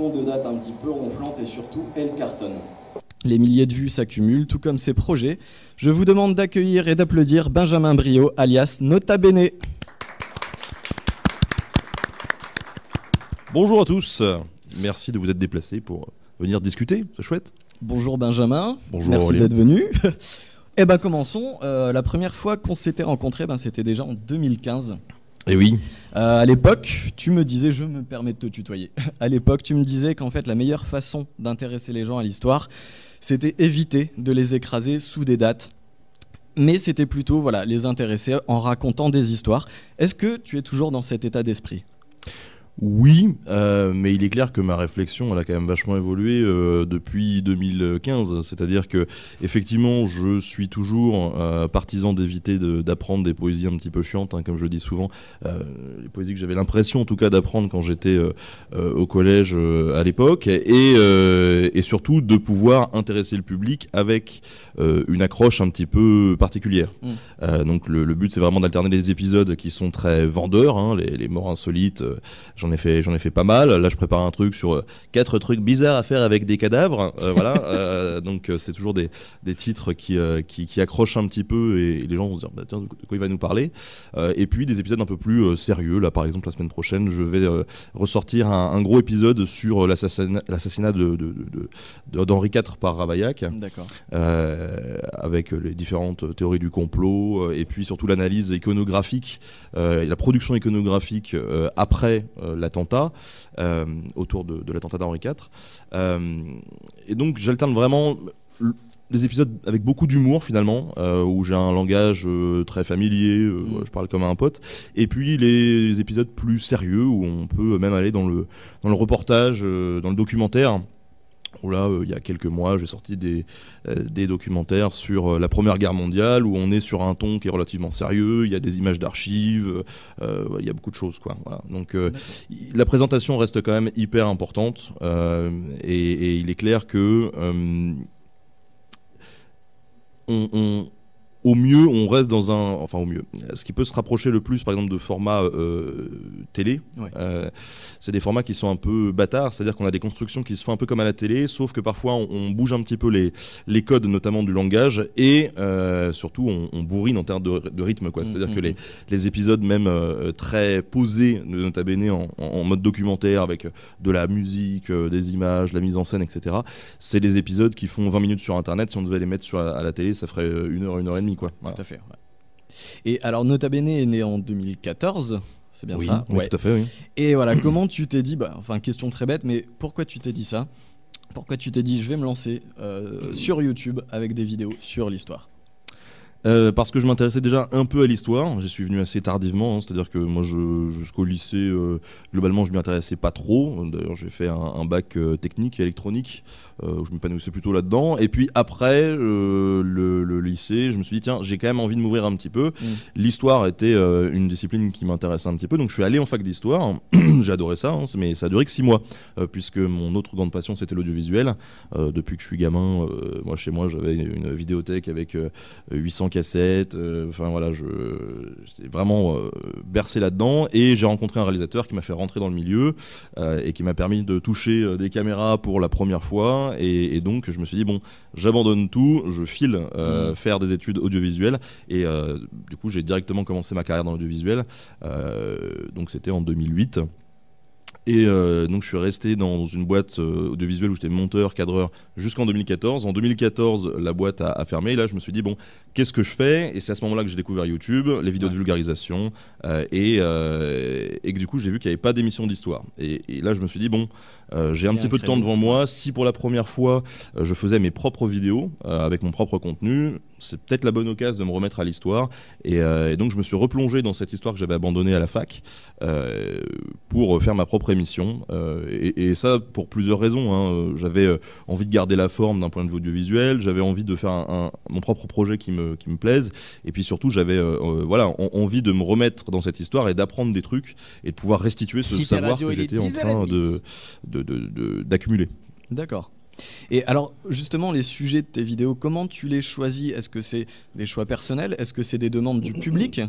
de date un petit peu ronflante et surtout, elle cartonne. Les milliers de vues s'accumulent, tout comme ses projets. Je vous demande d'accueillir et d'applaudir Benjamin Brio, alias Nota Bene. Bonjour à tous, merci de vous être déplacés pour venir discuter, c'est chouette. Bonjour Benjamin, Bonjour merci d'être venu. Et eh ben commençons, euh, la première fois qu'on s'était rencontré, ben, c'était déjà en 2015. Et eh oui. Euh, à l'époque, tu me disais, je me permets de te tutoyer. À l'époque, tu me disais qu'en fait, la meilleure façon d'intéresser les gens à l'histoire, c'était éviter de les écraser sous des dates. Mais c'était plutôt voilà, les intéresser en racontant des histoires. Est-ce que tu es toujours dans cet état d'esprit oui, euh, mais il est clair que ma réflexion, elle a quand même vachement évolué euh, depuis 2015. C'est-à-dire que, effectivement, je suis toujours euh, partisan d'éviter d'apprendre des poésies un petit peu chiantes, hein, comme je le dis souvent. les poésies que j'avais l'impression, en tout cas, d'apprendre quand j'étais au collège à l'époque. Et, surtout, de pouvoir intéresser le public avec une accroche un petit peu particulière. Mm. donc, le, but, c'est vraiment d'alterner les épisodes qui sont très vendeurs, hein, les, les morts insolites J'en ai fait, j'en ai fait pas mal. Là, je prépare un truc sur euh, quatre trucs bizarres à faire avec des cadavres. Euh, voilà. Euh, donc, c'est toujours des, des titres qui, qui, qui, accrochent un petit peu et, les gens vont se dire, bah, de quoi il va nous parler. et puis des épisodes un peu plus sérieux. Là, par exemple, la semaine prochaine, je vais ressortir un, gros épisode sur l'assassinat d'Henri de, IV par Ravaillac. D'accord. avec les différentes théories du complot et puis surtout l'analyse iconographique, la production iconographique après. Euh, l'attentat, euh, autour de, l'attentat d'Henri IV. Euh, et donc j'alterne vraiment les épisodes avec beaucoup d'humour finalement, où j'ai un langage très familier, mm. je parle comme un pote, et puis les épisodes plus sérieux, où on peut même aller dans le, dans le reportage, dans le documentaire là, euh, il y a quelques mois, j'ai sorti des, euh, documentaires sur euh, la Première Guerre mondiale, où on est sur un ton qui est relativement sérieux, il y a des images d'archives, il y a beaucoup de choses. Quoi, Donc la présentation reste quand même hyper importante, et, il est clair que... on au mieux, on reste dans un. Enfin, au mieux. Ce qui peut se rapprocher le plus, par exemple, de formats euh, télé, euh, c'est des formats qui sont un peu bâtards. C'est-à-dire qu'on a des constructions qui se font un peu comme à la télé, sauf que parfois, on, bouge un petit peu les, les codes, notamment du langage, et euh, surtout, on, bourrine en termes de, rythme. Quoi. Mm, C'est-à-dire mm, que les, mm. les épisodes, même très posés de Nota Bene en, mode documentaire, avec de la musique, des images, la mise en scène, etc., c'est des épisodes qui font 20 minutes sur Internet. Si on devait les mettre sur, à la télé, ça ferait une heure, une heure et demie quoi. Tout à fait. Et alors, Nota Bene est né en 2014. C'est bien ça Oui, tout à fait, Et voilà, comment tu t'es dit, bah, enfin, question très bête, mais pourquoi tu t'es dit ça Pourquoi tu t'es dit, je vais me lancer euh, sur YouTube avec des vidéos sur l'histoire euh, parce que je m'intéressais déjà un peu à l'histoire. J'y suis venu assez tardivement, hein, c'est-à-dire que moi, jusqu'au lycée, euh, globalement, je m'y intéressais pas trop. D'ailleurs, j'ai fait un, bac euh, technique et électronique, où je m'épanouissais plutôt là-dedans. Et puis après le, lycée, je me suis dit, tiens, j'ai quand même envie de m'ouvrir un petit peu. Mm. L'histoire était une discipline qui m'intéressait un petit peu, donc je suis allé en fac d'histoire. j'ai adoré ça, hein, mais ça a duré que six mois, puisque mon autre grande passion, c'était l'audiovisuel. depuis que je suis gamin, moi, chez moi, j'avais une vidéothèque avec 800 cassette. Euh, enfin voilà, je j'étais vraiment euh, bercé là-dedans et j'ai rencontré un réalisateur qui m'a fait rentrer dans le milieu euh, et qui m'a permis de toucher des caméras pour la première fois. Et, donc je me suis dit bon, j'abandonne tout, je file mm. faire des études audiovisuelles et du coup j'ai directement commencé ma carrière dans l'audiovisuel. donc c'était en 2008. Et euh, donc je suis resté dans une boîte euh, audiovisuelle où j'étais monteur, cadreur, jusqu'en 2014. En 2014, la boîte a, fermé. Et là, je me suis dit, bon, qu'est-ce que je fais Et c'est à ce moment-là que j'ai découvert YouTube, les vidéos de vulgarisation, euh, et, que du coup, j'ai vu qu'il n'y avait pas d'émission d'histoire. Et, et, là, je me suis dit, bon, j'ai un petit peu de temps devant moi. Si pour la première fois, je faisais mes propres vidéos avec mon propre contenu, c'est peut-être la bonne occasion de me remettre à l'histoire. Euh, et, donc je me suis replongé dans cette histoire que j'avais abandonnée à la fac euh, pour faire ma propre émission. Euh, et, ça pour plusieurs raisons. Hein. J'avais envie de garder la forme d'un point de vue audiovisuel, j'avais envie de faire mon propre projet qui me, qui me plaise, et puis surtout j'avais voilà, envie de me remettre dans cette histoire et d'apprendre des trucs et de pouvoir restituer ce savoir que j'étais en train d'accumuler. De, D'accord. Et alors, justement, les sujets de tes vidéos, comment tu les choisis Est-ce que c'est des choix personnels Est-ce que c'est des demandes du public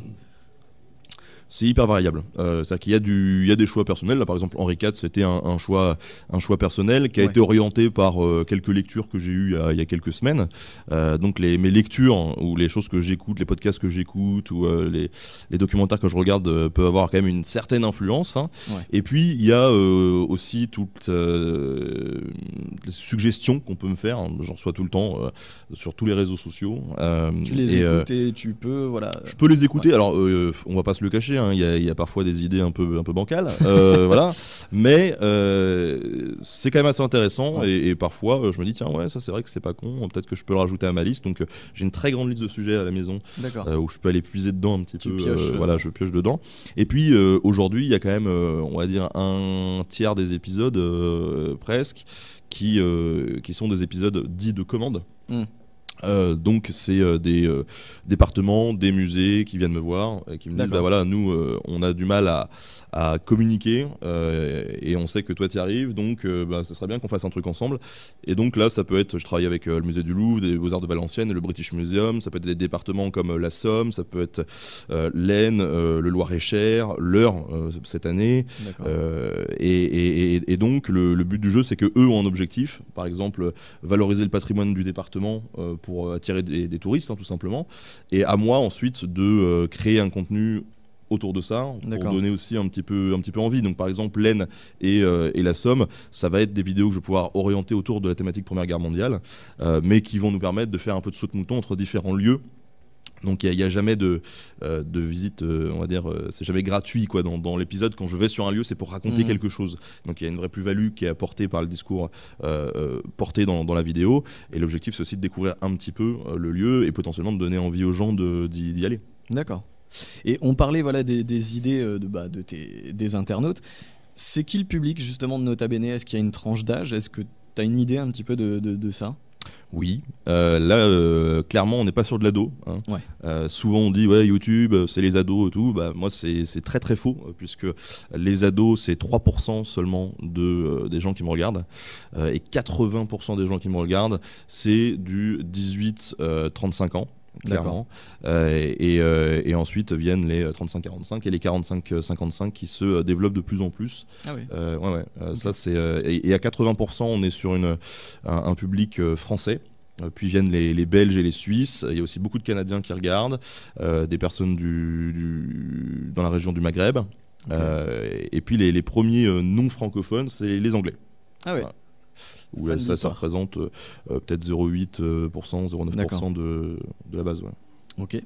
c'est hyper variable. Euh, c'est-à-dire qu'il y, a du, il y a des choix personnels. Là, par exemple, Henri IV, c'était un, choix, un choix personnel qui a été orienté par euh, quelques lectures que j'ai eues il y a quelques semaines. Euh, donc, les, mes lectures hein, ou les choses que j'écoute, les podcasts que j'écoute ou les, les, documentaires que je regarde peuvent avoir quand même une certaine influence. Hein. Et puis, il y a aussi toutes les suggestions qu'on peut me faire. Hein. J'en reçois tout le temps sur tous les réseaux sociaux. tu les écoutes tu peux, voilà. Je peux les écouter. Alors, on va pas se le cacher. Hein. il, y a, parfois des idées un peu, un peu bancales, euh, voilà. Mais euh, c'est quand même assez intéressant et, parfois euh, je me dis tiens ouais ça c'est vrai que c'est pas con, peut-être que je peux le rajouter à ma liste. Donc j'ai une très grande liste de sujets à la maison où je peux aller puiser dedans un petit peu. voilà, je pioche dedans. Et puis aujourd'hui il y a quand même on va dire un tiers des épisodes presque qui, qui sont des épisodes dits de commande. Hmm. Euh, donc c'est euh, des euh, départements, des musées qui viennent me voir, et qui me disent bah voilà nous on a du mal à, communiquer et on sait que toi tu arrives donc bah, ça serait bien qu'on fasse un truc ensemble. Et donc là ça peut être je travaille avec le musée du Louvre, des Beaux Arts de Valenciennes, le British Museum, ça peut être des départements comme la Somme, ça peut être l'Aisne, le Loir-et-Cher, l'Eure cette année. Et, donc le, le, but du jeu c'est que eux ont un objectif, par exemple valoriser le patrimoine du département pour euh, attirer des, touristes, hein, tout simplement. Et à moi ensuite de euh, créer un contenu autour de ça pour donner aussi un petit peu un petit peu envie donc par exemple Laine euh, et, la Somme ça va être des vidéos que je vais pouvoir orienter autour de la thématique Première Guerre mondiale mais qui vont nous permettre de faire un peu de saut de mouton entre différents lieux donc il n'y a, jamais de, euh, de visite, euh, on va dire, euh, c'est jamais gratuit quoi. Dans, l'épisode, quand je vais sur un lieu, c'est pour raconter mmh. quelque chose. Donc il y a une vraie plus-value qui est apportée par le discours porté dans, la vidéo. Et l'objectif, c'est aussi de découvrir un petit peu le lieu et potentiellement de donner envie aux gens d'y aller. D'accord. Et on parlait voilà des, idées de, bah, des internautes. C'est qui le public justement de Nota Bene Est-ce qu'il y a une tranche d'âge Est-ce que tu as une idée un petit peu de ça oui, euh, là, euh, clairement, on n'est pas sur de l'ado. Hein. Euh, souvent, on dit, ouais, YouTube, c'est les ados et tout. Bah, moi, c'est très, très faux, puisque les ados, c'est 3% seulement de, des gens qui me regardent. et 80% des gens qui me regardent, c'est du 18-35 ans clairement. Euh, euh, et, ensuite viennent les 35-45 euh, et les 45-55 qui se développent de plus en plus. Ah oui. ouais, ouais, ça, c'est, et, à 80%, on est sur une, un, public français. Puis viennent les, Belges et les Suisses. Il y a aussi beaucoup de Canadiens qui regardent, des personnes du, dans la région du Maghreb. et puis les, premiers non francophones, c'est les Anglais. Ah oui où ça, représente euh, peut-être 0,8%, 0,9% euh, de, la base. Ok.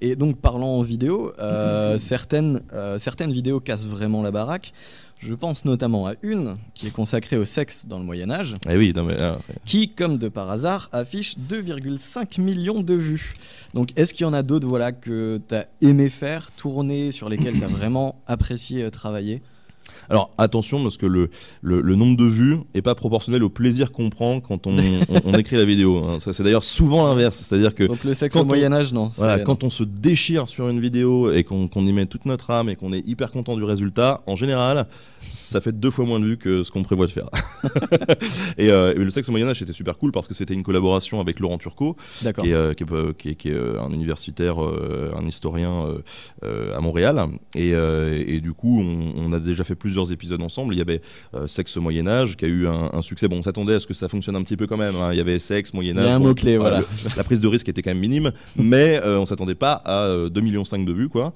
Et donc parlant en vidéo, euh, certaines, certaines vidéos cassent vraiment la baraque. Je pense notamment à une qui est consacrée au sexe dans le Moyen Âge, eh oui, non, mais, qui, comme de par hasard, affiche 2,5 millions de vues. Donc est-ce qu'il y en a d'autres voilà, que tu as aimé faire, tourner, sur lesquelles tu as vraiment apprécié travailler alors attention parce que le, nombre de vues n'est pas proportionnel au plaisir qu'on prend quand on, écrit la vidéo. Hein. C'est d'ailleurs souvent l'inverse. C'est-à-dire que Donc le sexe au Moyen Âge, non. quand on se déchire sur une vidéo et qu'on y met toute notre âme et qu'on est hyper content du résultat, en général, ça fait deux fois moins de vues que ce qu'on prévoit de faire. Euh, et, le sexe au Moyen Âge était super cool parce que c'était une collaboration avec Laurent Turcot, qui est, euh, euh, un universitaire, un historien à Montréal. Et, du coup, on a déjà fait plusieurs épisodes ensemble. Il y avait euh, Sexe au Moyen Âge qui a eu un, succès. Bon, on s'attendait à ce que ça fonctionne un petit peu quand même. Hein. Il y avait Sexe, Moyen Âge. un mot clé. Voilà. la prise de risque était quand même minime, mais euh, on s'attendait pas à 2,5 euh, millions de vues quoi.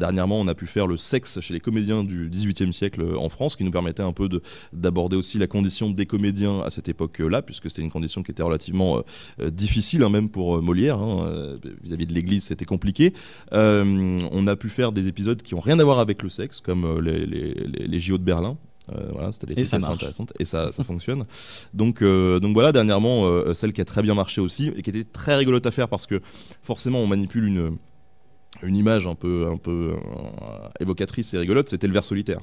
dernièrement, on a pu faire le sexe chez les comédiens du 18e siècle en France, qui nous permettait un peu d'aborder aussi la condition des comédiens à cette époque-là, puisque c'était une condition qui était relativement difficile, hein, même pour Molière. Hein, vis-à-vis de l'Église, c'était compliqué. on a pu faire des épisodes qui ont rien à voir avec le sexe, comme les, les, JO de Berlin. Euh, voilà, c'était et ça et ça, fonctionne. Donc, euh, donc voilà, dernièrement, euh, celle qui a très bien marché aussi et qui était très rigolote à faire parce que forcément on manipule une, image un peu, un peu évocatrice et rigolote, c'était le ver solitaire.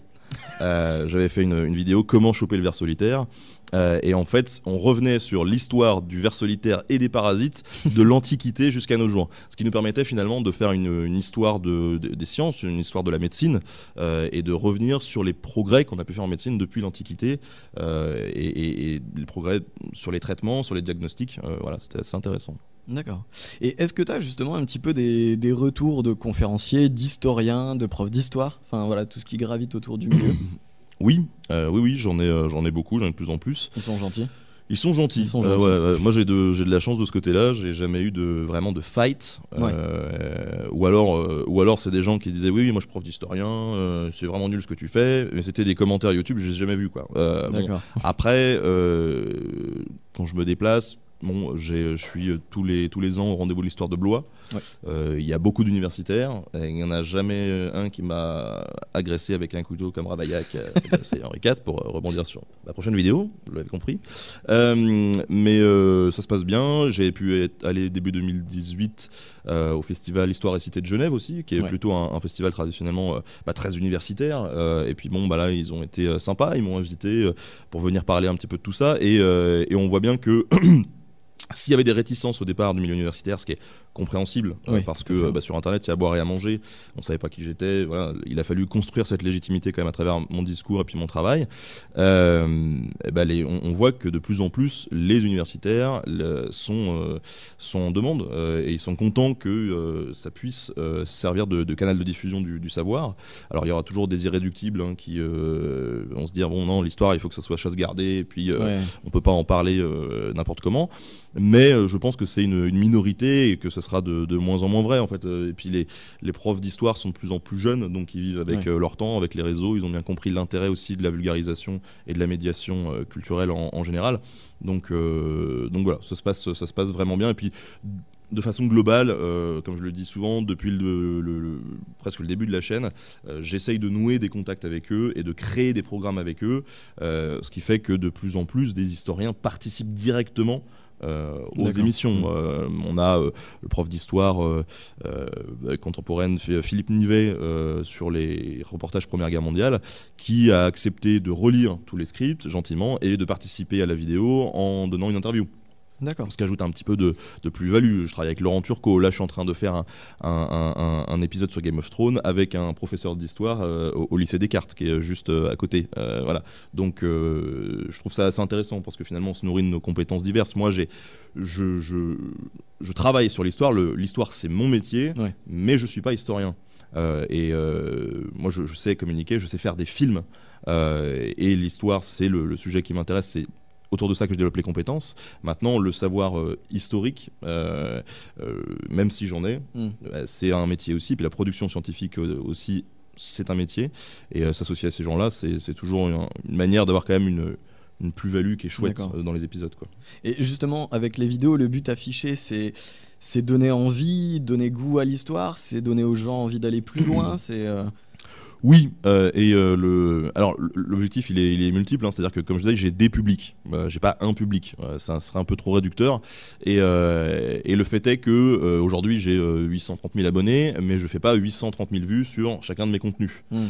J'avais fait une, une, vidéo comment choper le ver solitaire euh, et en fait, on revenait sur l'histoire du ver solitaire et des parasites de l'Antiquité jusqu'à nos jours. Ce qui nous permettait finalement de faire une, histoire des sciences, une histoire de la médecine, euh, et de revenir sur les progrès qu'on a pu faire en médecine depuis l'Antiquité, euh, et, les progrès sur les traitements, sur les diagnostics. voilà, c'était assez intéressant. D'accord. Et est-ce que tu as justement un petit peu des, des retours de conférenciers, d'historiens, de profs d'histoire Enfin voilà, tout ce qui gravite autour du milieu Oui, euh, oui, oui, j'en ai, euh, j'en ai beaucoup, j'en ai de plus en plus. Ils sont gentils. Ils sont gentils. Euh, moi, j'ai de, j'ai de la chance de ce côté-là. J'ai jamais eu de, vraiment de fight. ou alors, ou alors c'est des gens qui se disaient oui, oui moi je suis prof d'historien, c'est vraiment nul ce que tu fais. Mais c'était des commentaires YouTube, j'ai jamais vu quoi. après, quand je me déplace, bon, euh, je suis euh, tous les, tous les ans au rendez-vous de l'histoire de Blois. Euh, il y a beaucoup d'universitaires. Il n'y en a jamais un qui m'a agressé avec un couteau comme Ravaillac C'est Henri IV, pour rebondir sur la prochaine vidéo, vous l'avez compris. mais ça se passe bien. J'ai pu aller début 2018 au festival Histoire et Cité de Genève aussi, qui est plutôt un, festival traditionnellement bah, très universitaire. et puis bon, bah, là, ils ont été sympas. Ils m'ont invité pour venir parler un petit peu de tout ça. Et, et on voit bien que... S'il y avait des réticences au départ du milieu universitaire, ce qui est compréhensible euh, parce que euh, bah, sur internet il y a à boire et à manger on savait pas qui j'étais il a fallu construire cette légitimité quand même à travers mon discours et puis mon travail euh, bah, on, voit que de plus en plus les universitaires sont, sont en demande et ils sont contents que ça puisse servir de, canal de diffusion du, savoir alors il y aura toujours des irréductibles hein, qui vont se dire bon non l'histoire il faut que ça soit chasse gardée et puis on on peut pas en parler n'importe comment mais je pense que c'est une, une minorité et que ça sera de, moins en moins vrai en fait. Euh, et puis les, profs d'histoire sont de plus en plus jeunes, donc ils vivent avec euh, leur temps, avec les réseaux, ils ont bien compris l'intérêt aussi de la vulgarisation et de la médiation euh, culturelle en, général. Donc, donc voilà, ça se, passe, ça se passe vraiment bien. Et puis de façon globale, comme je le dis souvent, depuis le, presque le début de la chaîne, j'essaye de nouer des contacts avec eux et de créer des programmes avec eux, ce qui fait que de plus en plus des historiens participent directement euh, aux émissions. Mm. Euh, on a euh, le prof d'histoire bah, contemporaine Philippe Nivet sur les reportages Première Guerre mondiale qui a accepté de relire tous les scripts gentiment et de participer à la vidéo en donnant une interview. D'accord. Ce qui ajoute un petit peu de, plus-value. Je travaille avec Laurent Turcot. Là, je suis en train de faire un, épisode sur Game of Thrones avec un professeur d'histoire euh, au, lycée Descartes, qui est juste euh, à côté. Euh, voilà. Donc, je trouve ça assez intéressant parce que finalement, on se nourrit de nos compétences diverses. Moi, j'ai, je, je, travaille sur l'histoire. l'histoire, c'est mon métier, mais je suis pas historien. et moi, je, sais communiquer, je sais faire des films. et l'histoire, c'est le, le sujet qui m'intéresse. C'est autour de ça que je développe les compétences. Maintenant, le savoir euh, historique, euh, euh, même si j'en ai, hmm. c'est un métier aussi. Puis la production scientifique aussi, c'est un métier. Et s'associer à ces gens-là, c'est toujours une, manière d'avoir quand même une une plus-value qui est chouette dans les épisodes. Quoi. Et justement, avec les vidéos, le but affiché, c'est c'est donner envie, donner goût à l'histoire, c'est donner aux gens envie d'aller plus loin, c'est oui, euh, et euh, le, alors l'objectif il est, multiple, hein. c'est-à-dire que comme je disais, j'ai des publics, euh, j'ai pas un public, ça serait un peu trop réducteur. Et, et le fait est que aujourd'hui j'ai 830 000 abonnés, mais je fais pas 830 000 vues sur chacun de mes contenus, hmm.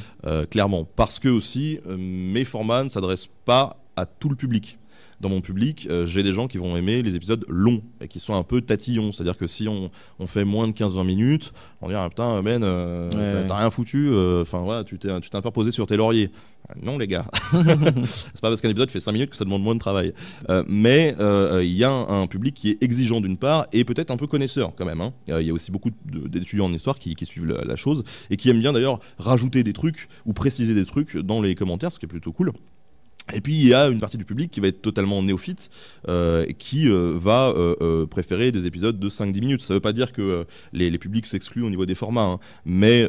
clairement, parce que aussi mes formats ne s'adressent pas à tout le public dans mon public, euh, j'ai des gens qui vont aimer les épisodes longs et qui sont un peu tatillons. C'est-à-dire que si on, fait moins de 15-20 minutes, on dira ah, putain, Ben, euh, t'as rien foutu, euh, enfin voilà, tu t'es un peu reposé sur tes lauriers. Ah, non, les gars. c'est pas parce qu'un épisode fait 5 minutes que ça demande moins de travail. mais il y a un, public qui est exigeant d'une part et peut-être un peu connaisseur quand même. Hein. Il y a aussi beaucoup d'étudiants en histoire qui, suivent la chose et qui aiment bien d'ailleurs rajouter des trucs ou préciser des trucs dans les commentaires, ce qui est plutôt cool. Et puis il y a une partie du public qui va être totalement néophyte, euh, qui euh, va euh, préférer des épisodes de 5-10 minutes. Ça ne veut pas dire que les, publics s'excluent au niveau des formats, hein. mais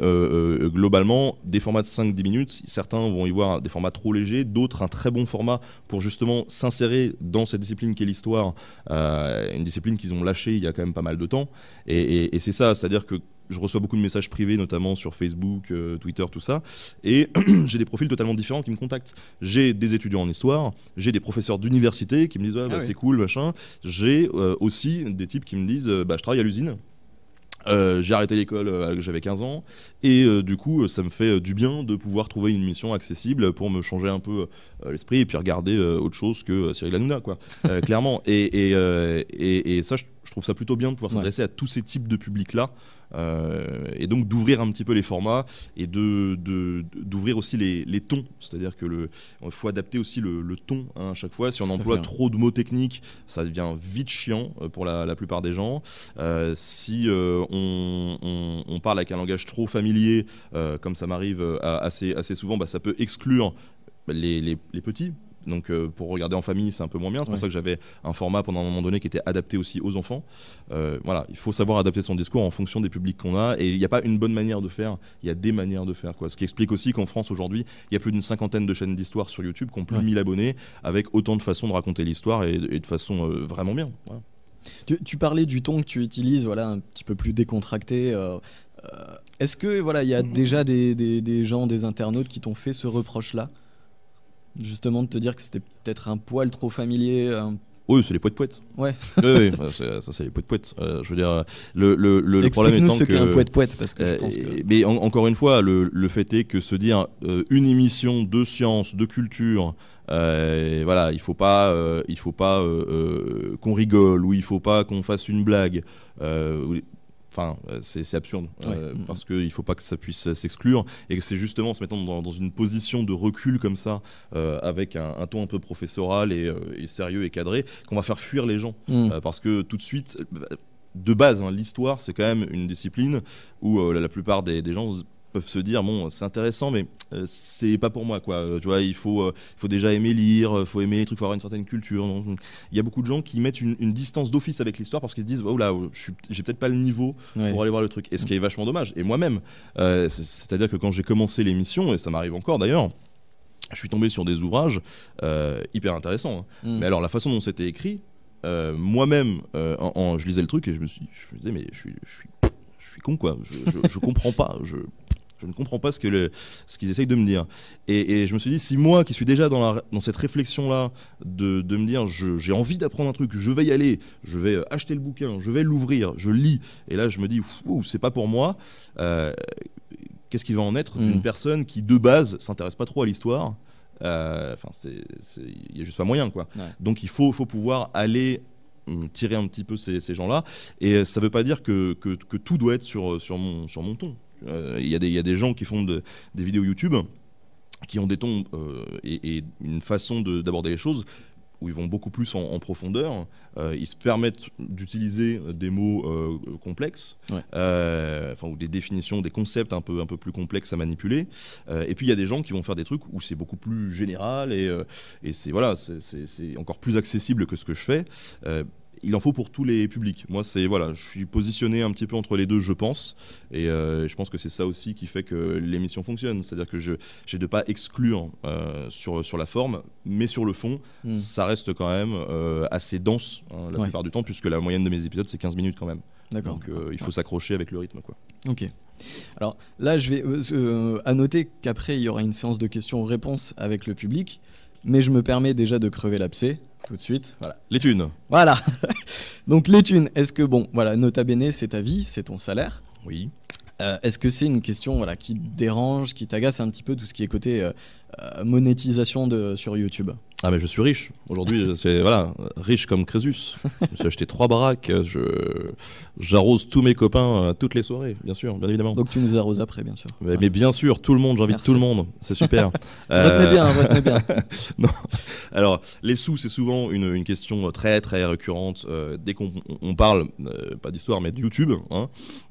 globalement, des formats de 5-10 minutes, certains vont y voir des formats trop légers, d'autres un très bon format pour justement s'insérer dans cette discipline qu'est l'histoire, une discipline qu'ils ont lâchée il y a quand même pas mal de temps. et c'est ça, c'est-à-dire que je reçois beaucoup de messages privés, notamment sur Facebook, euh, Twitter, tout ça. Et j'ai des profils totalement différents qui me contactent. J'ai des étudiants en histoire, j'ai des professeurs d'université qui me disent ouais, bah, ah c'est cool, machin. J'ai euh, aussi des types qui me disent euh, bah, je travaille à l'usine. j'ai arrêté l'école, quand j'avais 15 ans, et du coup, ça me fait du bien de pouvoir trouver une mission accessible pour me changer un peu l'esprit et puis regarder autre chose que Cyril Hanouna, quoi, clairement. Et, et, ça, je je trouve ça plutôt bien de pouvoir s'adresser à tous ces types de publics-là, euh, et donc d'ouvrir un petit peu les formats et d'ouvrir de, d'ouvrir aussi les, tons. C'est-à-dire que le, faut adapter aussi le, ton hein, à chaque fois. Si on emploie trop de mots techniques, ça devient vite chiant euh, pour la, plupart des gens. Euh, si on, parle avec un langage trop familier, comme ça m'arrive assez, assez souvent, bah, ça peut exclure les, les, petits, donc euh, pour regarder en famille, c'est un peu moins bien. C'est pour ça que j'avais un format pendant un moment donné qui était adapté aussi aux enfants. Euh, voilà, il faut savoir adapter son discours en fonction des publics qu'on a. Et il n'y a pas une bonne manière de faire, il y a des manières de faire. Quoi. Ce qui explique aussi qu'en France aujourd'hui, il y a plus d'une cinquantaine de chaînes d'histoire sur YouTube qui ont plus de 1000 abonnés, avec autant de façons de raconter l'histoire et, de façon euh, vraiment bien. Tu, parlais du ton que tu utilises, voilà, un petit peu plus décontracté. Est-ce que voilà, il y a mmh. déjà des gens, des internautes qui t'ont fait ce reproche-là justement de te dire que c'était peut-être un poil trop familier Oui, c'est les poètes poètes. Ouais. oui, bah, ça, c'est les poètes poètes. Euh, je veux dire, le, le, le problème étant que. Un poète poète parce que euh, Mais encore une fois, le, fait est que se dire euh, une émission de science, de culture, voilà, il faut pas, il faut pas qu'on rigole ou il faut pas qu'on fasse une blague. Enfin, euh, c'est absurde, euh, mm-hmm. parce qu'il ne faut pas que ça puisse euh, s'exclure, et que c'est justement se mettant dans, une position de recul comme ça, avec un, ton un peu professoral et, sérieux et cadré, qu'on va faire fuir les gens. Mm. parce que tout de suite, de base, hein, l'histoire, c'est quand même une discipline où la plupart des gens peuvent se dire bon, c'est intéressant, mais euh, c'est pas pour moi, quoi. Euh, tu vois, il faut, euh, faut déjà aimer lire, faut aimer les trucs, faut avoir une certaine culture. Donc, il y a beaucoup de gens qui mettent une, distance d'office avec l'histoire parce qu'ils se disent oh là, j'ai peut-être pas le niveau pour aller voir le truc. Et ce qui est vachement dommage. Et moi-même, c'est-à-dire que quand j'ai commencé l'émission, et ça m'arrive encore d'ailleurs je suis tombé sur des ouvrages hyper intéressants. Hein. Mm. Mais alors, la façon dont c'était écrit, moi-même, en, je lisais le truc et je me, suis, je me disais, mais je suis, je suis, je suis con, quoi. Je, je comprends pas. Je, je ne comprends pas ce que le, ce qu'ils essayent de me dire. Et, je me suis dit, si moi, qui suis déjà dans, la, dans cette réflexion-là, de, me dire, j'ai envie d'apprendre un truc, je vais y aller, je vais euh, acheter le bouquin, je vais l'ouvrir, je lis, et là je me dis, c'est pas pour moi. Euh, qu'est-ce qui va en être d'une mm. personne qui de base s'intéresse pas trop à l'histoire euh, Enfin, il n'y a juste pas moyen, quoi. Donc il faut, faut pouvoir aller mm, tirer un petit peu ces, gens-là. Et ça ne veut pas dire que, que, tout doit être sur, sur, mon, sur mon ton. Euh, il y, y, a des gens qui font de, des vidéos YouTube qui ont des tons et, une façon d'aborder les choses où ils vont beaucoup plus en, profondeur. Euh, ils se permettent d'utiliser des mots euh, complexes, enfin, ou des définitions, des concepts un peu, un peu plus complexes à manipuler. et puis il y a des gens qui vont faire des trucs où c'est beaucoup plus général et, et c'est voilà, c'est encore plus accessible que ce que je fais il en faut pour tous les publics. Moi, c'est voilà, je suis positionné un petit peu entre les deux, je pense, et euh, je pense que c'est ça aussi qui fait que l'émission fonctionne. C'est-à-dire que je j'ai de pas exclure euh, sur sur la forme, mais sur le fond, hmm. ça reste quand même euh, assez dense hein, la plupart du temps, puisque la moyenne de mes épisodes c'est 15 minutes quand même. D'accord. Donc il faut s'accrocher avec le rythme, quoi. Ok. Alors là, je vais à noter qu'après il y aura une séance de questions-réponses avec le public mais je me permets déjà de crever l'abcès tout de suite. Voilà. Les thunes. Voilà. Donc les thunes, est-ce que, bon, voilà, nota bene, c'est ta vie, c'est ton salaire. Oui. Euh, est-ce que c'est une question voilà, qui te dérange, qui t'agace un petit peu tout ce qui est côté euh, euh, monétisation de, sur YouTube ah mais je suis riche. Aujourd'hui, c'est voilà, riche comme Crésus. Je suis acheté trois baraques, je j'arrose tous mes copains euh, toutes les soirées, bien sûr, bien évidemment. Donc tu nous arroses après, bien sûr. Mais, bien sûr, tout le monde, j'invite tout le monde, c'est super. Retenez bien, euh, retenez bien. non. Alors, les sous, c'est souvent une, question euh, très très récurrente dès qu'on parle pas d'histoire mais de YouTube. Hein.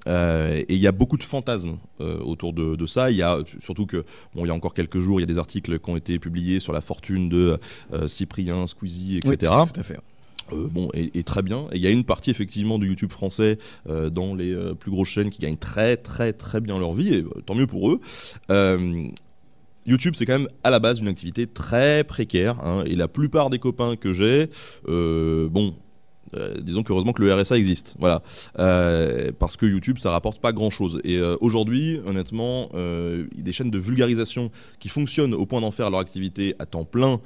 Euh, et il y a beaucoup de fantasmes euh, autour de, ça. Il y a surtout que, bon, il y a encore quelques jours, il y a des articles qui ont été publiés sur la fortune de euh, Cyprien, Squeezie, etc. Oui, tout à fait. bon, et, très bien. il y a une partie effectivement du YouTube français dans les plus grosses chaînes qui gagnent très très très bien leur vie, et tant mieux pour eux. YouTube, c'est quand même à la base une activité très précaire, hein, et la plupart des copains que j'ai, bon, euh, disons qu'heureusement que le RSA existe. Voilà. Euh, parce que YouTube, ça rapporte pas grand chose. Et euh, aujourd'hui, honnêtement, des chaînes de vulgarisation qui fonctionnent au point d'en faire leur activité à temps plein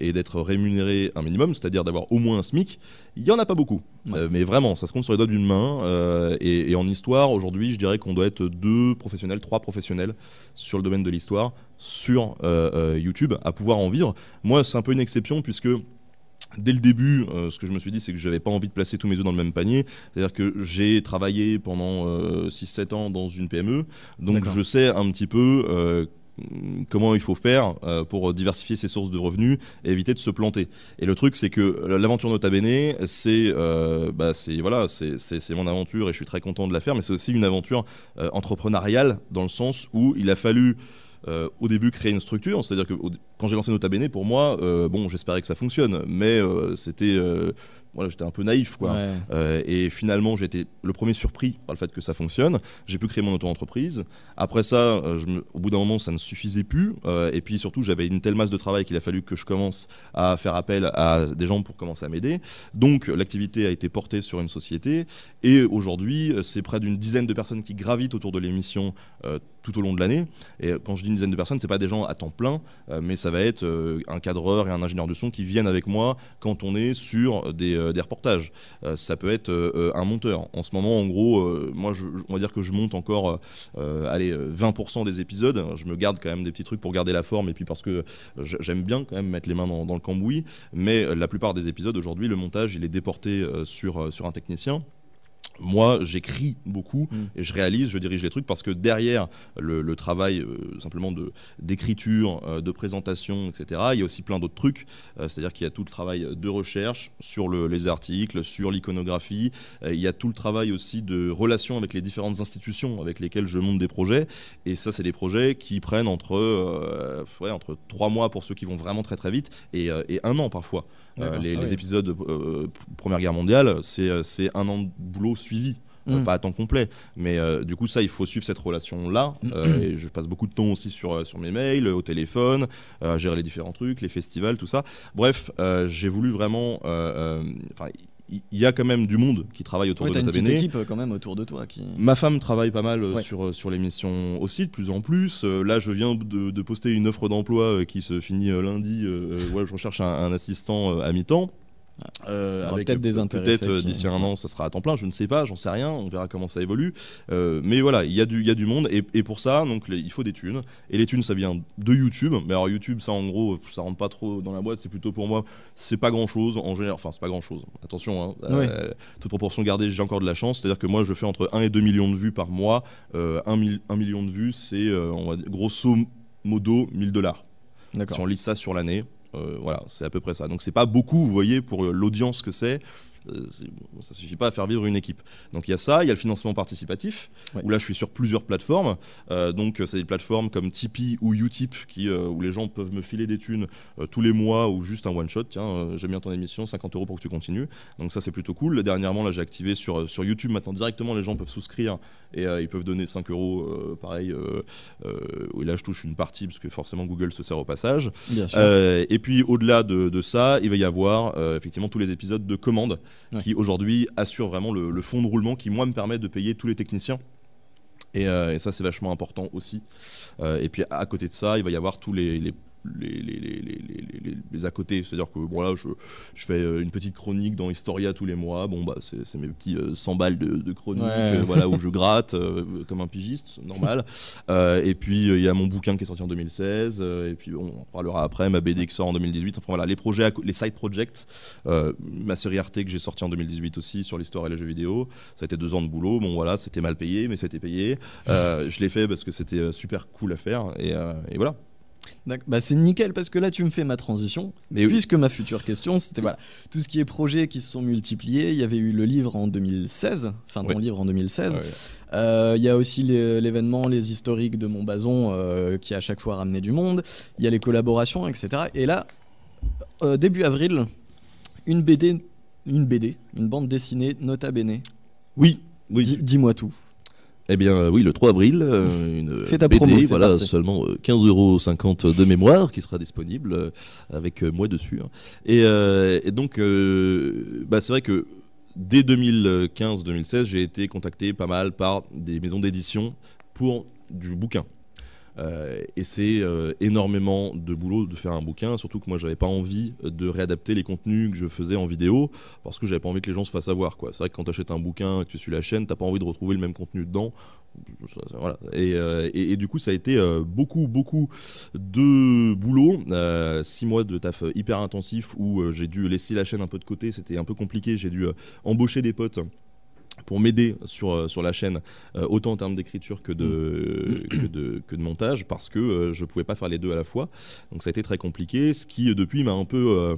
et d'être rémunérées un minimum, c'est-à-dire d'avoir au moins un SMIC, il y en a pas beaucoup. mais vraiment, ça se compte sur les doigts d'une main. et, en histoire, aujourd'hui, je dirais qu'on doit être deux professionnels, trois professionnels sur le domaine de l'histoire, sur YouTube, à pouvoir en vivre. Moi, c'est un peu une exception puisque. Dès le début, euh, ce que je me suis dit, c'est que je n'avais pas envie de placer tous mes œufs dans le même panier. C'est-à-dire que j'ai travaillé pendant 6-7 euh, ans dans une PME, donc je sais un petit peu euh, comment il faut faire pour diversifier ses sources de revenus et éviter de se planter. Et le truc, c'est que l'aventure Nota Bene, c'est bah, voilà, c'est mon aventure et je suis très content de la faire, mais c'est aussi une aventure entrepreneuriale dans le sens où il a fallu au début créer une structure, c'est-à-dire que quand j'ai lancé Nota Bene, pour moi, euh, bon, j'espérais que ça fonctionne, mais euh, c'était, euh, voilà, j'étais un peu naïf, quoi. et finalement, j'ai été le premier surpris par le fait que ça fonctionne. J'ai pu créer mon auto-entreprise. Après ça, je me, au bout d'un moment, ça ne suffisait plus. et puis surtout, j'avais une telle masse de travail qu'il a fallu que je commence à faire appel à des gens pour commencer à m'aider. Donc, l'activité a été portée sur une société. Et aujourd'hui, c'est près d'une dizaine de personnes qui gravitent autour de l'émission tout au long de l'année. Et quand je dis une dizaine de personnes, c'est pas des gens à temps plein, mais ça va être euh, un cadreur et un ingénieur de son qui viennent avec moi quand on est sur des, euh, reportages. Euh, ça peut être un monteur. En ce moment, en gros, moi, je, on va dire que je monte encore allez, 20% des épisodes. Je me garde quand même des petits trucs pour garder la forme et puis parce que j'aime bien quand même mettre les mains dans, le cambouis. Mais la plupart des épisodes, aujourd'hui, le montage, il est déporté sur un technicien moi, j'écris beaucoup hmm. et je réalise, je dirige les trucs parce que derrière le, travail euh, simplement de d'écriture, euh, de présentation, etc. Il y a aussi plein d'autres trucs, euh, c'est-à-dire qu'il y a tout le travail de recherche sur les articles, sur l'iconographie. il y a tout le travail aussi de relation avec les différentes institutions avec lesquelles je monte des projets. Et ça, c'est des projets qui prennent entre entre trois mois pour ceux qui vont vraiment très très vite et un an parfois. Euh, les, ah épisodes de euh, Première Guerre mondiale, euh, c'est un an de boulot suivi. Euh, mm. pas à temps complet. Mais euh, du coup, ça, il faut suivre cette relation-là. Mm. Euh, et je passe beaucoup de temps aussi sur, sur mes mails, au téléphone, gérer les différents trucs, les festivals, tout ça. Bref, j'ai voulu vraiment il y a quand même du monde qui travaille autour de Nota Bene. une équipe quand même autour de toi. Qui... Ma femme travaille pas mal sur, sur l'émission aussi, de plus en plus. là, je viens de, poster une offre d'emploi qui se finit lundi. je recherche un assistant à mi-temps. Euh, peut-être des Peut-être euh, d'ici un hein. an, ça sera à temps plein. Je ne sais pas, j'en sais rien. On verra comment ça évolue. Euh, mais voilà, il y, a du monde et, pour ça, donc il faut des thunes. Et les thunes, ça vient de YouTube. Mais alors YouTube, ça en gros, ça rentre pas trop dans la boîte. C'est plutôt pour moi, c'est pas grand chose en général. Enfin, c'est pas grand chose. Attention, hein, toute proportion gardée, j'ai encore de la chance. C'est-à-dire que moi, je fais entre 1 et 2 millions de vues par mois. 1, 1, million de vues, c'est on va dire, grosso modo 1000 dollars. Si on lit ça sur l'année, euh, voilà, c'est à peu près ça. Donc c'est pas beaucoup, vous voyez, pour l'audience que c'est. ça euh, ça suffit pas à faire vivre une équipe. Donc il y a ça, il y a le financement participatif, où là je suis sur plusieurs plateformes. Euh, donc c'est des plateformes comme Tipeee ou Utip, qui, où les gens peuvent me filer des thunes tous les mois ou juste un one-shot. Tiens, j'aime bien ton émission, 50 euros pour que tu continues. Donc ça c'est plutôt cool. Dernièrement, là j'ai activé sur YouTube, maintenant directement les gens peuvent souscrire et euh, ils peuvent donner 5 euros, euh, pareil. et euh, là, je touche une partie parce que forcément Google se sert au passage. et puis au-delà de, ça, il va y avoir effectivement tous les épisodes de commandes qui aujourd'hui assurent vraiment le, le fond de roulement qui moi me permet de payer tous les techniciens. Et, ça, c'est vachement important aussi. et puis à côté de ça, il va y avoir tous les les, les, les, les, à côté. C'est-à-dire que bon, je, je, fais euh, une petite chronique dans Historia tous les mois. Bon, bah, c'est mes petits 100 euh, balles de, chronique euh, voilà, où je gratte comme un pigiste, normal. et puis, il y a mon bouquin qui est sorti en 2016. et puis, on en parlera après. Ma BD qui sort en 2018. Enfin, voilà, les projets, les side projects. ma série Arte que j'ai sorti en 2018 aussi sur l'histoire et les jeux vidéo. Ça a été deux ans de boulot. Bon, voilà, c'était mal payé, mais c'était payé. je l'ai fait parce que c'était super cool à faire. et, et voilà. Bah, c'est nickel parce que là tu me fais ma transition. puisque ma future question c'était voilà tout ce qui est projets qui se sont multipliés. Il y avait eu le livre en 2016, enfin ton livre en 2016. Euh, il y a aussi l'événement les, historiques de Montbazon qui euh, qui à chaque fois ramené du monde. Il y a les collaborations etc. Et là euh, début avril une BD une BD une bande dessinée Nota Bene. oui. Dis-moi tout. Eh bien euh, oui, le 3 avril, euh, mmh. une euh, BD, voilà, seulement 15,50 euros de mémoire qui sera disponible avec moi dessus. Hein. Et, et donc, bah, c'est vrai que dès 2015-2016, j'ai été contacté pas mal par des maisons d'édition pour du bouquin. Euh, et c'est euh, énormément de boulot de faire un bouquin, surtout que moi j'avais pas envie de réadapter les contenus que je faisais en vidéo parce que j'avais pas envie que les gens se fassent avoir. C'est vrai que quand tu achètes un bouquin et que tu suis la chaîne, t'as pas envie de retrouver le même contenu dedans. Voilà. Euh, et, du coup, ça a été beaucoup, beaucoup de boulot. six mois de taf hyper intensif où j'ai dû laisser la chaîne un peu de côté. C'était un peu compliqué. J'ai dû embaucher des potes pour m'aider sur, euh, sur la chaîne, euh, autant en termes d'écriture mm. que de, que de, montage, parce que euh, je ne pouvais pas faire les deux à la fois. Donc ça a été très compliqué, ce qui depuis m'a un peu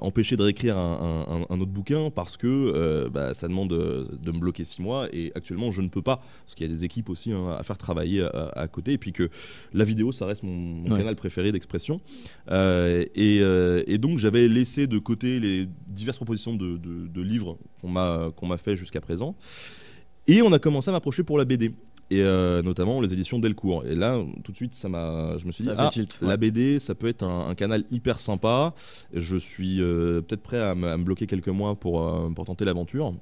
empêché de réécrire un, autre bouquin, parce que bah, ça demande de me bloquer six mois, et actuellement je ne peux pas, parce qu'il y a des équipes aussi hein, à faire travailler à, côté, et puis que la vidéo, ça reste mon, canal préféré d'expression. Et, donc j'avais laissé de côté les diverses propositions de, de livres qu'on m'a qu'on m'a fait jusqu'à présent et on a commencé à m'approcher pour la BD. Et euh, notamment les éditions Delcourt. Et là, tout de suite, ça m'a, je me suis dit, ah, la BD, ça peut être un, canal hyper sympa. Je suis euh, peut-être prêt à, me bloquer quelques mois pour, euh, pour tenter l'aventure.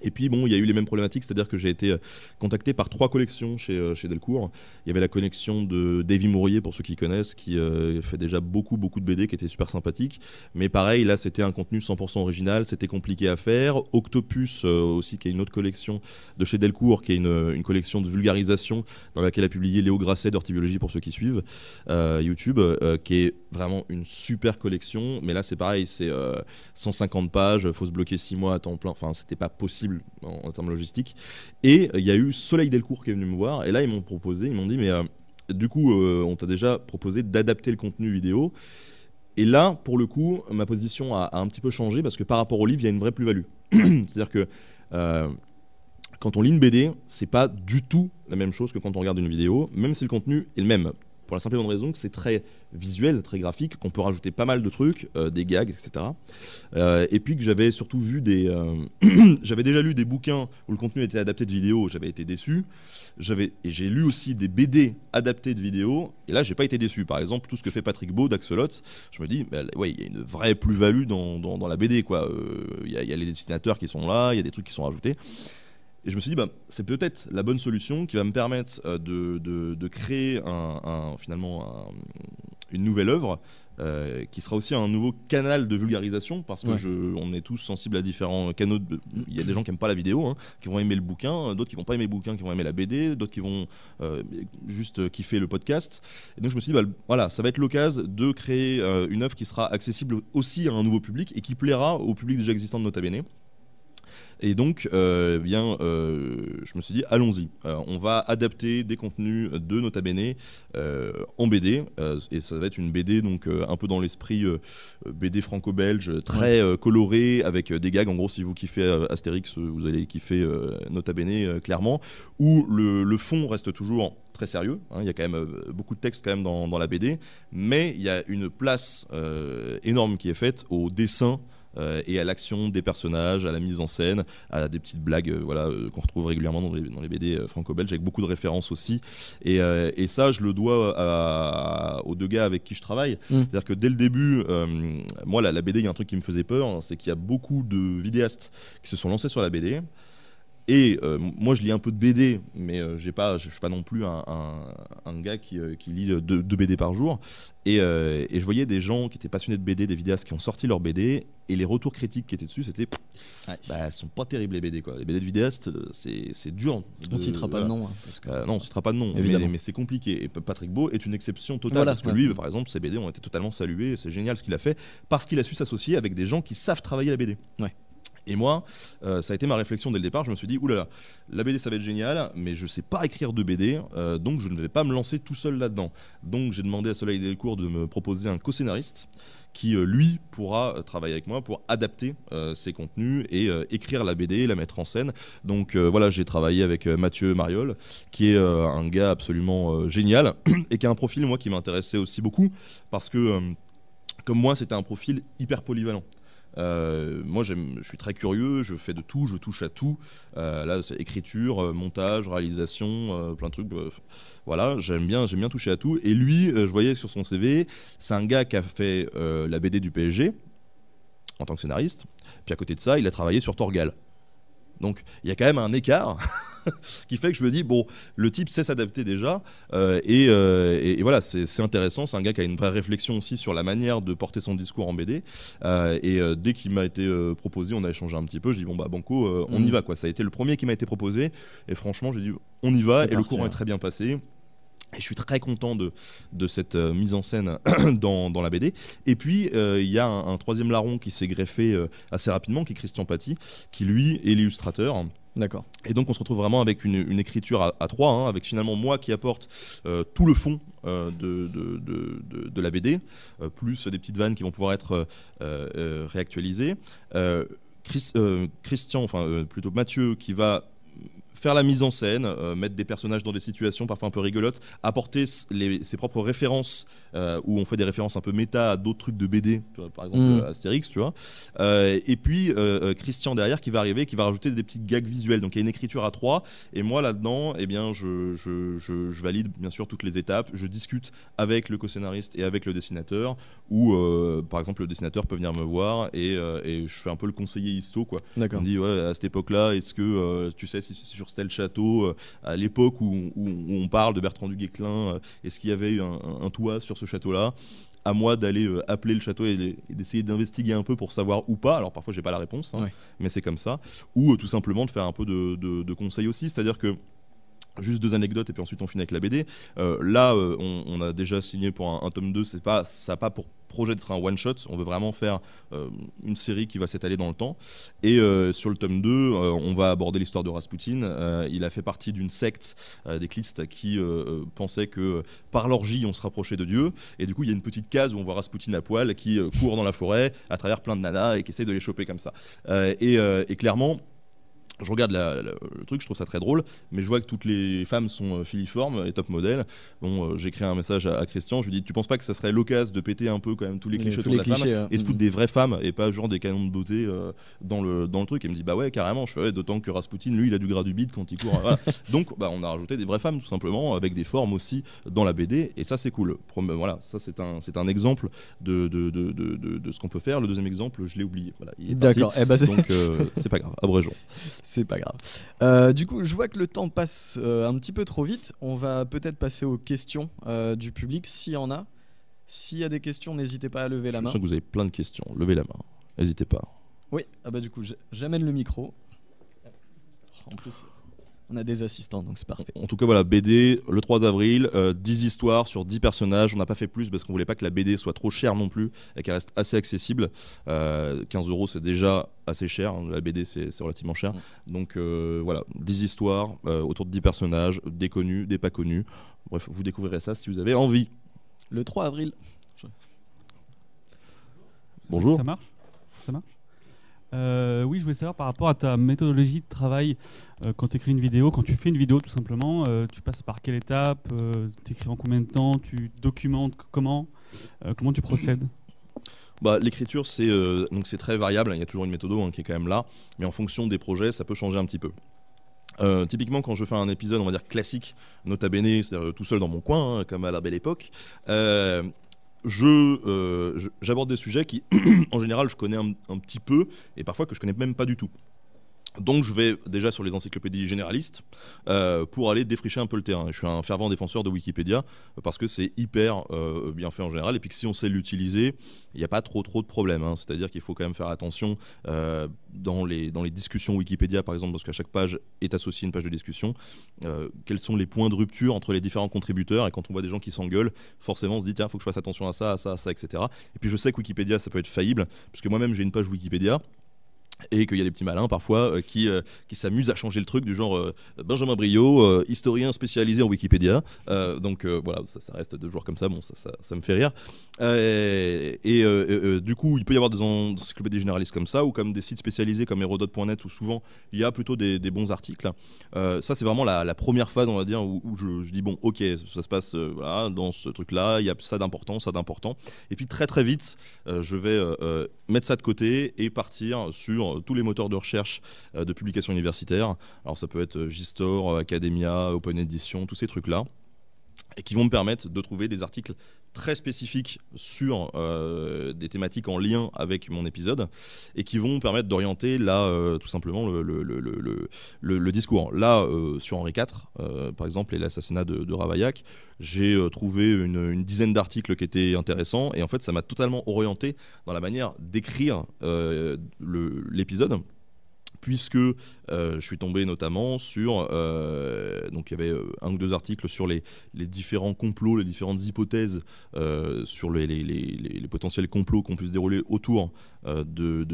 Et puis bon, il y a eu les mêmes problématiques, c'est-à-dire que j'ai été euh, contacté par trois collections chez, euh, chez Delcourt. Il y avait la collection de Davy Mourier, pour ceux qui connaissent, qui euh, fait déjà beaucoup beaucoup de BD, qui était super sympathique. Mais pareil, là c'était un contenu 100% original, c'était compliqué à faire. Octopus aussi, qui est une autre collection de chez Delcourt, qui est une, une collection de vulgarisation dans laquelle a publié Léo Grasset d'Ortibiologie, pour ceux qui suivent YouTube, qui est vraiment une super collection. Mais là c'est pareil, c'est 150 pages, faut se bloquer 6 mois à temps plein. Enfin, c'était pas possible en, termes logistiques. Et euh, il y a eu Soleil Delcourt qui est venu me voir, et là ils m'ont proposé, ils m'ont dit, mais euh, du coup, euh, on t'a déjà proposé d'adapter le contenu vidéo. Et là, pour le coup, ma position a, un petit peu changé parce que par rapport au livre, il y a une vraie plus-value. C'est-à-dire que quand on lit une BD, c'est pas du tout la même chose que quand on regarde une vidéo, même si le contenu est le même pour la simple et bonne raison que c'est très visuel, très graphique, qu'on peut rajouter pas mal de trucs, euh, des gags, etc. Euh, et puis que j'avais surtout vu des. Euh, j'avais déjà lu des bouquins où le contenu était adapté de vidéo, j'avais été déçu. J'avais, et j'ai lu aussi des BD adaptés de vidéo, et là j'ai pas été déçu. Par exemple, tout ce que fait Patrick Beau d'Axolot, je me dis, bah, ouais, il y a une vraie plus-value dans, la BD, quoi. Il y, y, a les dessinateurs qui sont là, il y a des trucs qui sont rajoutés. Et je me suis dit, bah, c'est peut-être la bonne solution qui va me permettre euh, de, créer finalement une nouvelle œuvre euh, qui sera aussi un nouveau canal de vulgarisation parce que on est tous sensibles à différents canaux. Il y a des gens qui n'aiment pas la vidéo, hein, qui vont aimer le bouquin, d'autres qui vont pas aimer le bouquin, qui vont aimer la BD, d'autres qui vont euh, juste kiffer le podcast. Et donc je me suis dit, bah, voilà, ça va être l'occasion de créer une œuvre qui sera accessible aussi à un nouveau public et qui plaira au public déjà existant de Nota Bene. Et donc, euh, eh bien, euh, je me suis dit, allons-y. Euh, on va adapter des contenus de Nota Bene en BD. et ça va être une BD donc un peu dans l'esprit BD franco-belge, très colorée, coloré, avec des gags. En gros, si vous kiffez Astérix, vous allez kiffer Nota Bene, clairement. Où le, fond reste toujours très sérieux. Hein. il y a quand même beaucoup de textes quand même dans, la BD, mais il y a une place énorme qui est faite au dessin euh, et à l'action des personnages, à la mise en scène, à des petites blagues euh, voilà, euh, qu'on retrouve régulièrement dans les, BD franco-belges, avec beaucoup de références aussi. Et, ça, je le dois aux deux gars avec qui je travaille. Mm. C'est-à-dire que dès le début, moi, la, BD, il y a un truc qui me faisait peur, hein, c'est qu'il y a beaucoup de vidéastes qui se sont lancés sur la BD. Et euh, moi, je lis un peu de BD, mais je euh, j'ai pas, je suis pas non plus un, gars qui, euh, lit deux, BD par jour. Et, je voyais des gens qui étaient passionnés de BD, des vidéastes qui ont sorti leur BD, et les retours critiques qui étaient dessus, c'était, ouais. bah, sont pas terribles les BD quoi. Les BD de vidéastes, c'est dur. On on citera pas de nom. Hein, bah, non, on citera pas de nom. Évidemment. Mais, c'est compliqué. Et Patrick Beau est une exception totale parce que lui, par exemple, ses BD ont été totalement salués. C'est génial ce qu'il a fait parce qu'il a su s'associer avec des gens qui savent travailler la BD. Ouais. Et moi, euh, ça a été ma réflexion dès le départ. Je me suis dit, oulala, la BD ça va être génial, mais je ne sais pas écrire de BD, euh, donc je ne vais pas me lancer tout seul là-dedans. Donc j'ai demandé à Soleil Delcourt de me proposer un co-scénariste qui, euh, lui, pourra travailler avec moi pour adapter ses contenus et écrire la BD, la mettre en scène. Donc voilà, j'ai travaillé avec Mathieu Mariol, qui est un gars absolument génial et qui a un profil, moi, qui m'intéressait aussi beaucoup parce que, comme moi, c'était un profil hyper polyvalent. Euh, moi, je suis très curieux, je fais de tout, je touche à tout. Euh, là, écriture, euh, montage, réalisation, plein de trucs. voilà, j'aime bien, j'aime bien toucher à tout. Et lui, je voyais sur son CV, c'est un gars qui a fait la BD du PSG en tant que scénariste. Puis à côté de ça, il a travaillé sur Torgal. Donc il y a quand même un écart qui fait que je me dis, bon, le type sait s'adapter déjà. Euh, euh, et, voilà, c'est intéressant. C'est un gars qui a une vraie réflexion aussi sur la manière de porter son discours en BD. Euh, et dès qu'il m'a été proposé, on a échangé un petit peu. Je dis, bon, bah, Banco, on y mm. va. quoi. Ça a été le premier qui m'a été proposé. Et franchement, j'ai dit, on y va. Et le courant est très bien passé. Et je suis très content de, de cette euh, mise en scène dans, la BD. Et puis, euh, il y a un, troisième larron qui s'est greffé euh, assez rapidement, qui est Christian Paty, qui lui est l'illustrateur. D'accord. Et donc on se retrouve vraiment avec une, écriture à, trois, hein, avec finalement moi qui apporte tout le fond de, de, la BD, plus des petites vannes qui vont pouvoir être réactualisées. Christian, enfin plutôt Mathieu, qui va faire la mise en scène, euh, mettre des personnages dans des situations parfois un peu rigolotes, apporter ses propres références, euh, où on fait des références un peu méta à d'autres trucs de BD, par exemple mm. euh, Astérix, tu vois. et puis Christian derrière qui va arriver, qui va rajouter des petites gags visuels. Donc il y a une écriture à trois, et moi là-dedans, eh bien, je, valide bien sûr toutes les étapes, je discute avec le co-scénariste et avec le dessinateur, Ou par exemple le dessinateur peut venir me voir et, je fais un peu le conseiller histo, quoi. On me dit, ouais, à cette époque-là, est-ce que tu sais si sur c'était le château euh, à l'époque où, on parle de Bertrand du Guesclin, euh, est-ce qu'il y avait un, un, toit sur ce château-là à moi d'aller euh, appeler le château et, d'essayer d'investiguer un peu pour savoir ou pas. Alors parfois j'ai pas la réponse, hein, mais c'est comme ça. Ou tout simplement de faire un peu de, de, conseils aussi, c'est-à-dire que Juste deux anecdotes et puis ensuite on finit avec la BD. là, on, a déjà signé pour un, tome 2, c'est pas, ça n'a pas pour projet d'être un one-shot. On veut vraiment faire euh, une série qui va s'étaler dans le temps. Et euh, sur le tome 2, euh, on va aborder l'histoire de Rasputin. il a fait partie d'une secte des Clistes qui pensaient que par l'orgie, on se rapprochait de Dieu. Et du coup, il y a une petite case où on voit Rasputin à poil qui court dans la forêt à travers plein de nanas et qui essaie de les choper comme ça. et clairement, je regarde le truc, je trouve ça très drôle, mais je vois que toutes les femmes sont euh, filiformes et top modèles. Bon, euh, j'ai créé un message à, Christian, je lui dis Tu penses pas que ça serait l'occasion de péter un peu quand même tous les clichés hein. et se foutre mm. des vraies femmes et pas genre des canons de beauté euh, dans, le, dans le truc Et il me dit Bah ouais, carrément, je fais d'autant que Rasputin, lui, il a du gras du bide quand il court. Donc, bah, on a rajouté des vraies femmes tout simplement avec des formes aussi dans la BD et ça, c'est cool. Bah, voilà, ça, c'est un, un exemple de, de, de, de ce qu'on peut faire. Le deuxième exemple, je l'ai oublié. D'accord, eh ben, c'est pas grave, jour. C'est pas grave. Euh, du coup, je vois que le temps passe euh, un petit peu trop vite. On va peut-être passer aux questions euh, du public, s'il y en a. S'il y a des questions, n'hésitez pas à lever la main. Je sens que vous avez plein de questions. Levez la main. N'hésitez pas. Oui, ah bah du coup, j'amène le micro. En plus, on a des assistants, donc c'est parfait. En tout cas, voilà, BD le 3 avril, 10 euh, histoires sur 10 personnages. On n'a pas fait plus parce qu'on voulait pas que la BD soit trop chère non plus et qu'elle reste assez accessible. 15 euh, euros, c'est déjà assez cher. Hein. La BD, c'est relativement cher. Mm. Donc euh, voilà, 10 histoires autour de 10 personnages, des connus, des pas connus. Bref, vous découvrirez ça si vous avez envie. Le 3 avril. Bonjour. Ça marche Ça marche euh, oui, je voulais savoir par rapport à ta méthodologie de travail euh, quand tu écris une vidéo, quand tu fais une vidéo tout simplement, euh, tu passes par quelle étape, tu écris en combien de temps, tu documentes comment, comment tu procèdes bah, L'écriture, c'est donc très variable, hein, il y a toujours une méthode hein, qui est quand même là, mais en fonction des projets, ça peut changer un petit peu. typiquement, quand je fais un épisode, on va dire classique, nota bene, c'est-à-dire tout seul dans mon coin, hein, comme à la belle époque, euh, euh, j'aborde des sujets qui, en général, je connais un, petit peu et parfois que je connais même pas du tout. Donc je vais déjà sur les encyclopédies généralistes euh, pour aller défricher un peu le terrain. Je suis un fervent défenseur de Wikipédia parce que c'est hyper euh, bien fait en général et puis que si on sait l'utiliser, il n'y a pas trop trop de problèmes. Hein. C'est-à-dire qu'il faut quand même faire attention euh, dans, les, discussions Wikipédia par exemple parce qu'à chaque page est associée une page de discussion. quels sont les points de rupture entre les différents contributeurs et quand on voit des gens qui s'engueulent, forcément on se dit tiens il faut que je fasse attention à ça, à ça, à ça, etc. Et puis je sais que Wikipédia ça peut être faillible puisque moi-même j'ai une page Wikipédia et qu'il y a des petits malins parfois euh, qui, euh, qui s'amusent à changer le truc du genre euh, Benjamin Brio, historien spécialisé en Wikipédia. donc voilà, ça, reste deux joueurs comme ça, bon, ça, ça, me fait rire. et, du coup, il peut y avoir des encyclopédies généralistes comme ça, ou comme des sites spécialisés comme Herodot.net, où souvent il y a plutôt des, bons articles. ça, c'est vraiment la, première phase, on va dire, où, je, je, dis, bon, ok, ça se passe voilà, dans ce truc-là, il y a ça d'important, ça d'important. Et puis très très vite, je vais mettre ça de côté et partir sur euh, tous les moteurs de recherche euh, de publications universitaires. Alors ça peut être JSTOR, euh, Academia, Open Edition, tous ces trucs-là et qui vont me permettre de trouver des articles très spécifiques sur euh, des thématiques en lien avec mon épisode et qui vont permettre d'orienter là euh, tout simplement le, discours. Là, euh, sur Henri IV, par exemple, et l'assassinat de, Ravaillac, j'ai trouvé une, une dizaine d'articles qui étaient intéressants et en fait ça m'a totalement orienté dans la manière d'écrire l'épisode puisque euh, je suis tombé notamment sur, euh, donc il y avait euh, un ou deux articles sur les, différents complots, les différentes hypothèses sur les, potentiels complots qu'on puisse dérouler autour de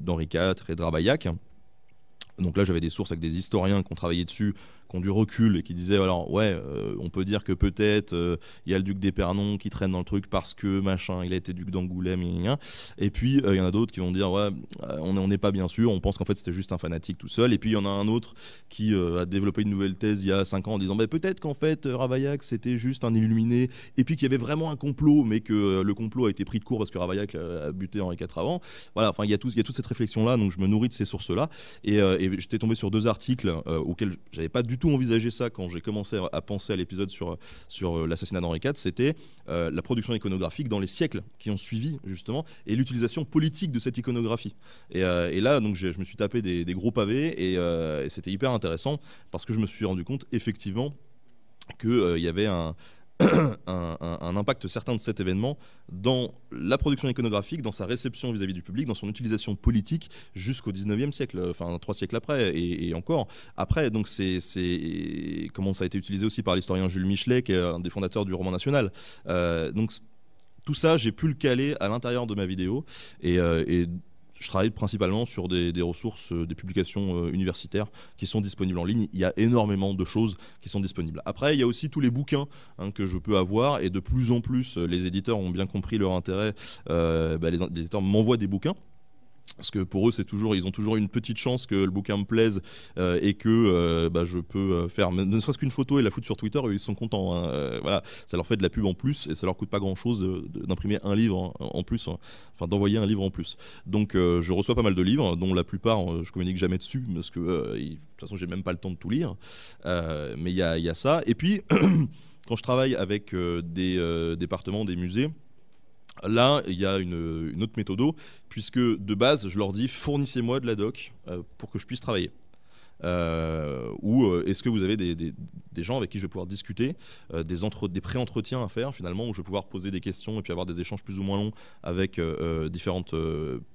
d'Henri IV et de Rabaillac. Donc là, j'avais des sources avec des historiens qui ont travaillé dessus, du recul et qui disaient alors ouais, euh, on peut dire que peut-être euh, il y a le duc d'Epernon qui traîne dans le truc parce que machin, il a été duc d'Angoulême, et puis euh, il y en a d'autres qui vont dire ouais, on n'est pas bien sûr, on pense qu'en fait c'était juste un fanatique tout seul, et puis il y en a un autre qui a développé une nouvelle thèse il y a 5 ans en disant bah, peut-être qu'en fait Ravaillac c'était juste un illuminé, et puis qu'il y avait vraiment un complot, mais que le complot a été pris de court parce que Ravaillac a buté Henri IV avant. Voilà, enfin il y, a y a toute cette réflexion là, donc je me nourris de ces sources là, et, et j'étais tombé sur deux articles auxquels j'avais pas du tout tout envisagé ça quand j'ai commencé à penser à l'épisode sur, sur euh, l'assassinat d'Henri IV, c'était euh, la production iconographique dans les siècles qui ont suivi, justement, et l'utilisation politique de cette iconographie. Et, euh, là, donc, je me suis tapé des, gros pavés, et, et c'était hyper intéressant, parce que je me suis rendu compte, effectivement, qu'il y avait un un, impact certain de cet événement dans la production iconographique, dans sa réception vis-à-vis du public, dans son utilisation politique jusqu'au 19e siècle, enfin trois siècles après et, encore après. Donc c'est comment ça a été utilisé aussi par l'historien Jules Michelet, qui est un des fondateurs du roman national. Euh, donc tout ça, j'ai pu le caler à l'intérieur de ma vidéo et, euh, et je travaille principalement sur des, ressources, euh, des publications euh, universitaires qui sont disponibles en ligne. Il y a énormément de choses qui sont disponibles. Après, il y a aussi tous les bouquins hein, que je peux avoir et de plus en plus, euh, les éditeurs ont bien compris leur intérêt. Bah, les éditeurs m'envoient des bouquins parce que pour eux, c'est toujours, ils ont toujours une petite chance que le bouquin me plaise euh, et que euh, bah, je peux euh, faire ne serait-ce qu'une photo et la foutre sur Twitter, ils sont contents. Hein. voilà, ça leur fait de la pub en plus et ça leur coûte pas grand-chose d'imprimer un livre en, plus, hein. enfin d'envoyer un livre en plus. Donc, je reçois pas mal de livres, dont la plupart, je communique jamais dessus parce que de toute façon, j'ai même pas le temps de tout lire. mais il y a, ça. Et puis, quand je travaille avec des départements, des musées Là, il y a une, autre méthode, puisque de base, je leur dis fournissez-moi de la doc euh, pour que je puisse travailler. Euh, ou euh, est-ce que vous avez des, gens avec qui je vais pouvoir discuter, euh, des, entre, des pré-entretiens à faire finalement, où je vais pouvoir poser des questions et puis avoir des échanges plus ou moins longs avec différentes,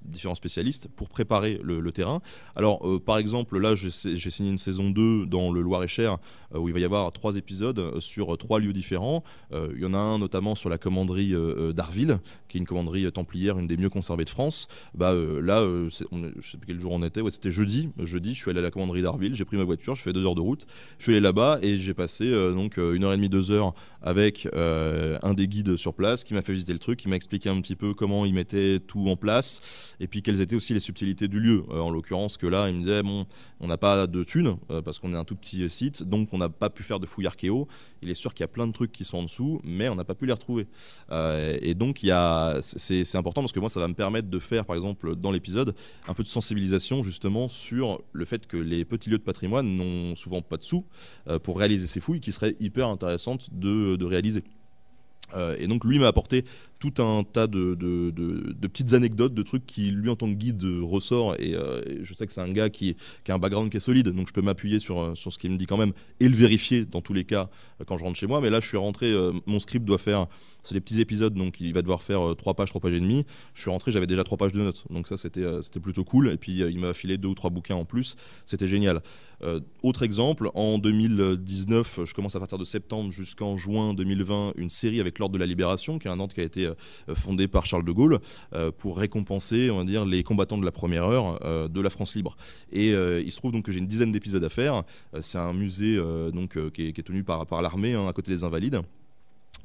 différents spécialistes pour préparer le, le terrain. Alors par exemple, là j'ai signé une saison 2 dans le Loir-et-Cher, où il va y avoir trois épisodes sur trois lieux différents. Il y en a un notamment sur la commanderie d'Arville, qui est une commanderie templière, une des mieux conservées de France. Bah, euh, là, je euh, on, je sais plus quel jour on était, ouais, c'était jeudi. Jeudi, je suis allé à la commanderie d'Arville, j'ai pris ma voiture, je fais deux heures de route. Je suis allé là-bas et j'ai passé euh, donc une heure et demie, deux heures avec un des guides sur place qui m'a fait visiter le truc, qui m'a expliqué un petit peu comment ils mettaient tout en place et puis quelles étaient aussi les subtilités du lieu. en l'occurrence, que là, il me disait, bon, on n'a pas de thunes parce qu'on est un tout petit site, donc on n'a pas pu faire de fouilles archéo. Il est sûr qu'il y a plein de trucs qui sont en dessous, mais on n'a pas pu les retrouver. et donc, il y a c'est important parce que moi, ça va me permettre de faire, par exemple, dans l'épisode, un peu de sensibilisation justement sur le fait que les petits lieux de patrimoine n'ont souvent pas de sous euh, pour réaliser ces fouilles qui seraient hyper intéressantes de, réaliser. Euh, et donc lui m'a apporté tout un tas de, de, petites anecdotes, de trucs qui, lui, en tant que guide, euh, ressort. Euh, et, je sais que c'est un gars qui, qui, a un background qui est solide, donc je peux m'appuyer sur, euh, sur ce qu'il me dit quand même et le vérifier dans tous les cas quand je rentre chez moi. Mais là, je suis rentré, mon script doit faire, c'est des petits épisodes, donc il va devoir faire trois 3 pages, 3 pages et demie. Je suis rentré, j'avais déjà 3 pages de notes, donc ça, c'était c'était plutôt cool. Et puis, il m'a filé deux ou trois bouquins en plus, c'était génial. autre exemple, en 2019, je commence à partir de septembre jusqu'en juin 2020, une série avec l'Ordre de la Libération, qui est un ordre qui a été euh, fondé par Charles de Gaulle euh, pour récompenser, on va dire, les combattants de la première heure euh, de la France libre. Et il se trouve donc que j'ai une dizaine d'épisodes à faire. C'est un musée donc qui est, tenu par, par l'armée hein, à côté des Invalides.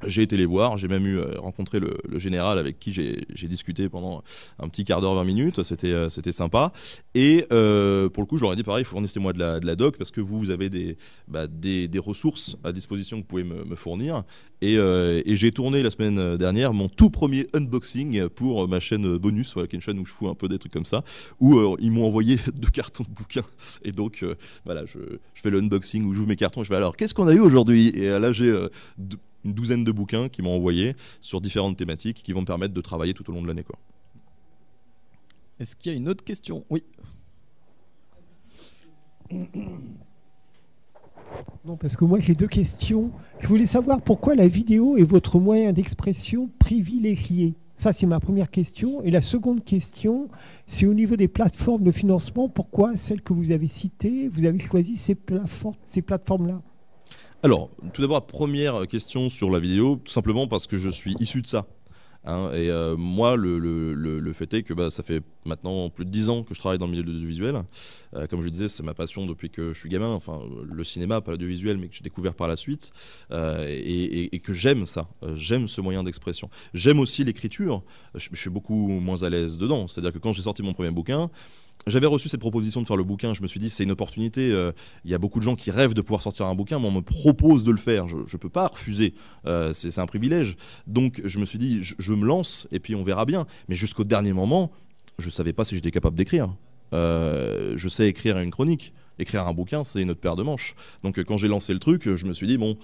J'ai été les voir, j'ai même eu euh, rencontré le, le général avec qui j'ai discuté pendant un petit quart d'heure, 20 minutes, euh, c'était sympa. Et euh, pour le coup, j'aurais dit pareil, fournissez-moi de la, doc parce que vous, vous avez des, bah, des, ressources à disposition que vous pouvez me, fournir. Et, j'ai tourné la semaine dernière mon tout premier unboxing pour ma chaîne bonus, qui est une chaîne où je fous un peu des trucs comme ça, où ils m'ont envoyé deux cartons de bouquins. Et donc voilà, je, fais le unboxing où j'ouvre mes cartons, je vais alors qu'est-ce qu'on a eu aujourd'hui Et là, j'ai une douzaine de bouquins qui m'ont envoyé sur différentes thématiques qui vont me permettre de travailler tout au long de l'année. Est-ce qu'il y a une autre question Oui. Non, parce que moi j'ai deux questions. Je voulais savoir pourquoi la vidéo est votre moyen d'expression privilégié. Ça, c'est ma première question. Et la seconde question, c'est au niveau des plateformes de financement, pourquoi celles que vous avez citées, vous avez choisi ces, ces plateformes-là alors, tout d'abord, première question sur la vidéo, tout simplement parce que je suis issu de ça. Hein, et euh, moi, le, fait est que bah, ça fait maintenant plus de dix ans que je travaille dans le milieu de l'audiovisuel. Euh, comme je le disais, c'est ma passion depuis que je suis gamin. Enfin, le cinéma, pas l'audiovisuel, mais que j'ai découvert par la suite. Euh, et, que j'aime ça. J'aime ce moyen d'expression. J'aime aussi l'écriture. je, suis beaucoup moins à l'aise dedans. C'est-à-dire que quand j'ai sorti mon premier bouquin, j'avais reçu cette proposition de faire le bouquin, je me suis dit c'est une opportunité, euh, il y a beaucoup de gens qui rêvent de pouvoir sortir un bouquin, mais on me propose de le faire, je ne peux pas refuser, euh, c'est un privilège. Donc je me suis dit je, me lance et puis on verra bien, mais jusqu'au dernier moment, je ne savais pas si j'étais capable d'écrire. Euh, je sais écrire une chronique, écrire un bouquin c'est une autre paire de manches. Donc quand j'ai lancé le truc, je me suis dit bon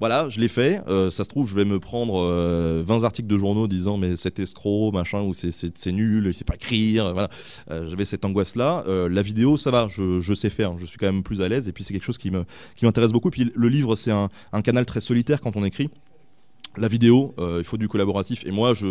voilà, je l'ai fait. Euh, ça se trouve, je vais me prendre 20 euh, articles de journaux disant mais cet escroc, machin, ou c'est nul, il sait pas écrire. Euh, voilà. J'avais cette angoisse-là. la vidéo, ça va, je, sais faire. Je suis quand même plus à l'aise. Et puis, c'est quelque chose qui m'intéresse beaucoup. Et puis, le livre, c'est un, canal très solitaire quand on écrit la vidéo, il faut du collaboratif. Et moi, je,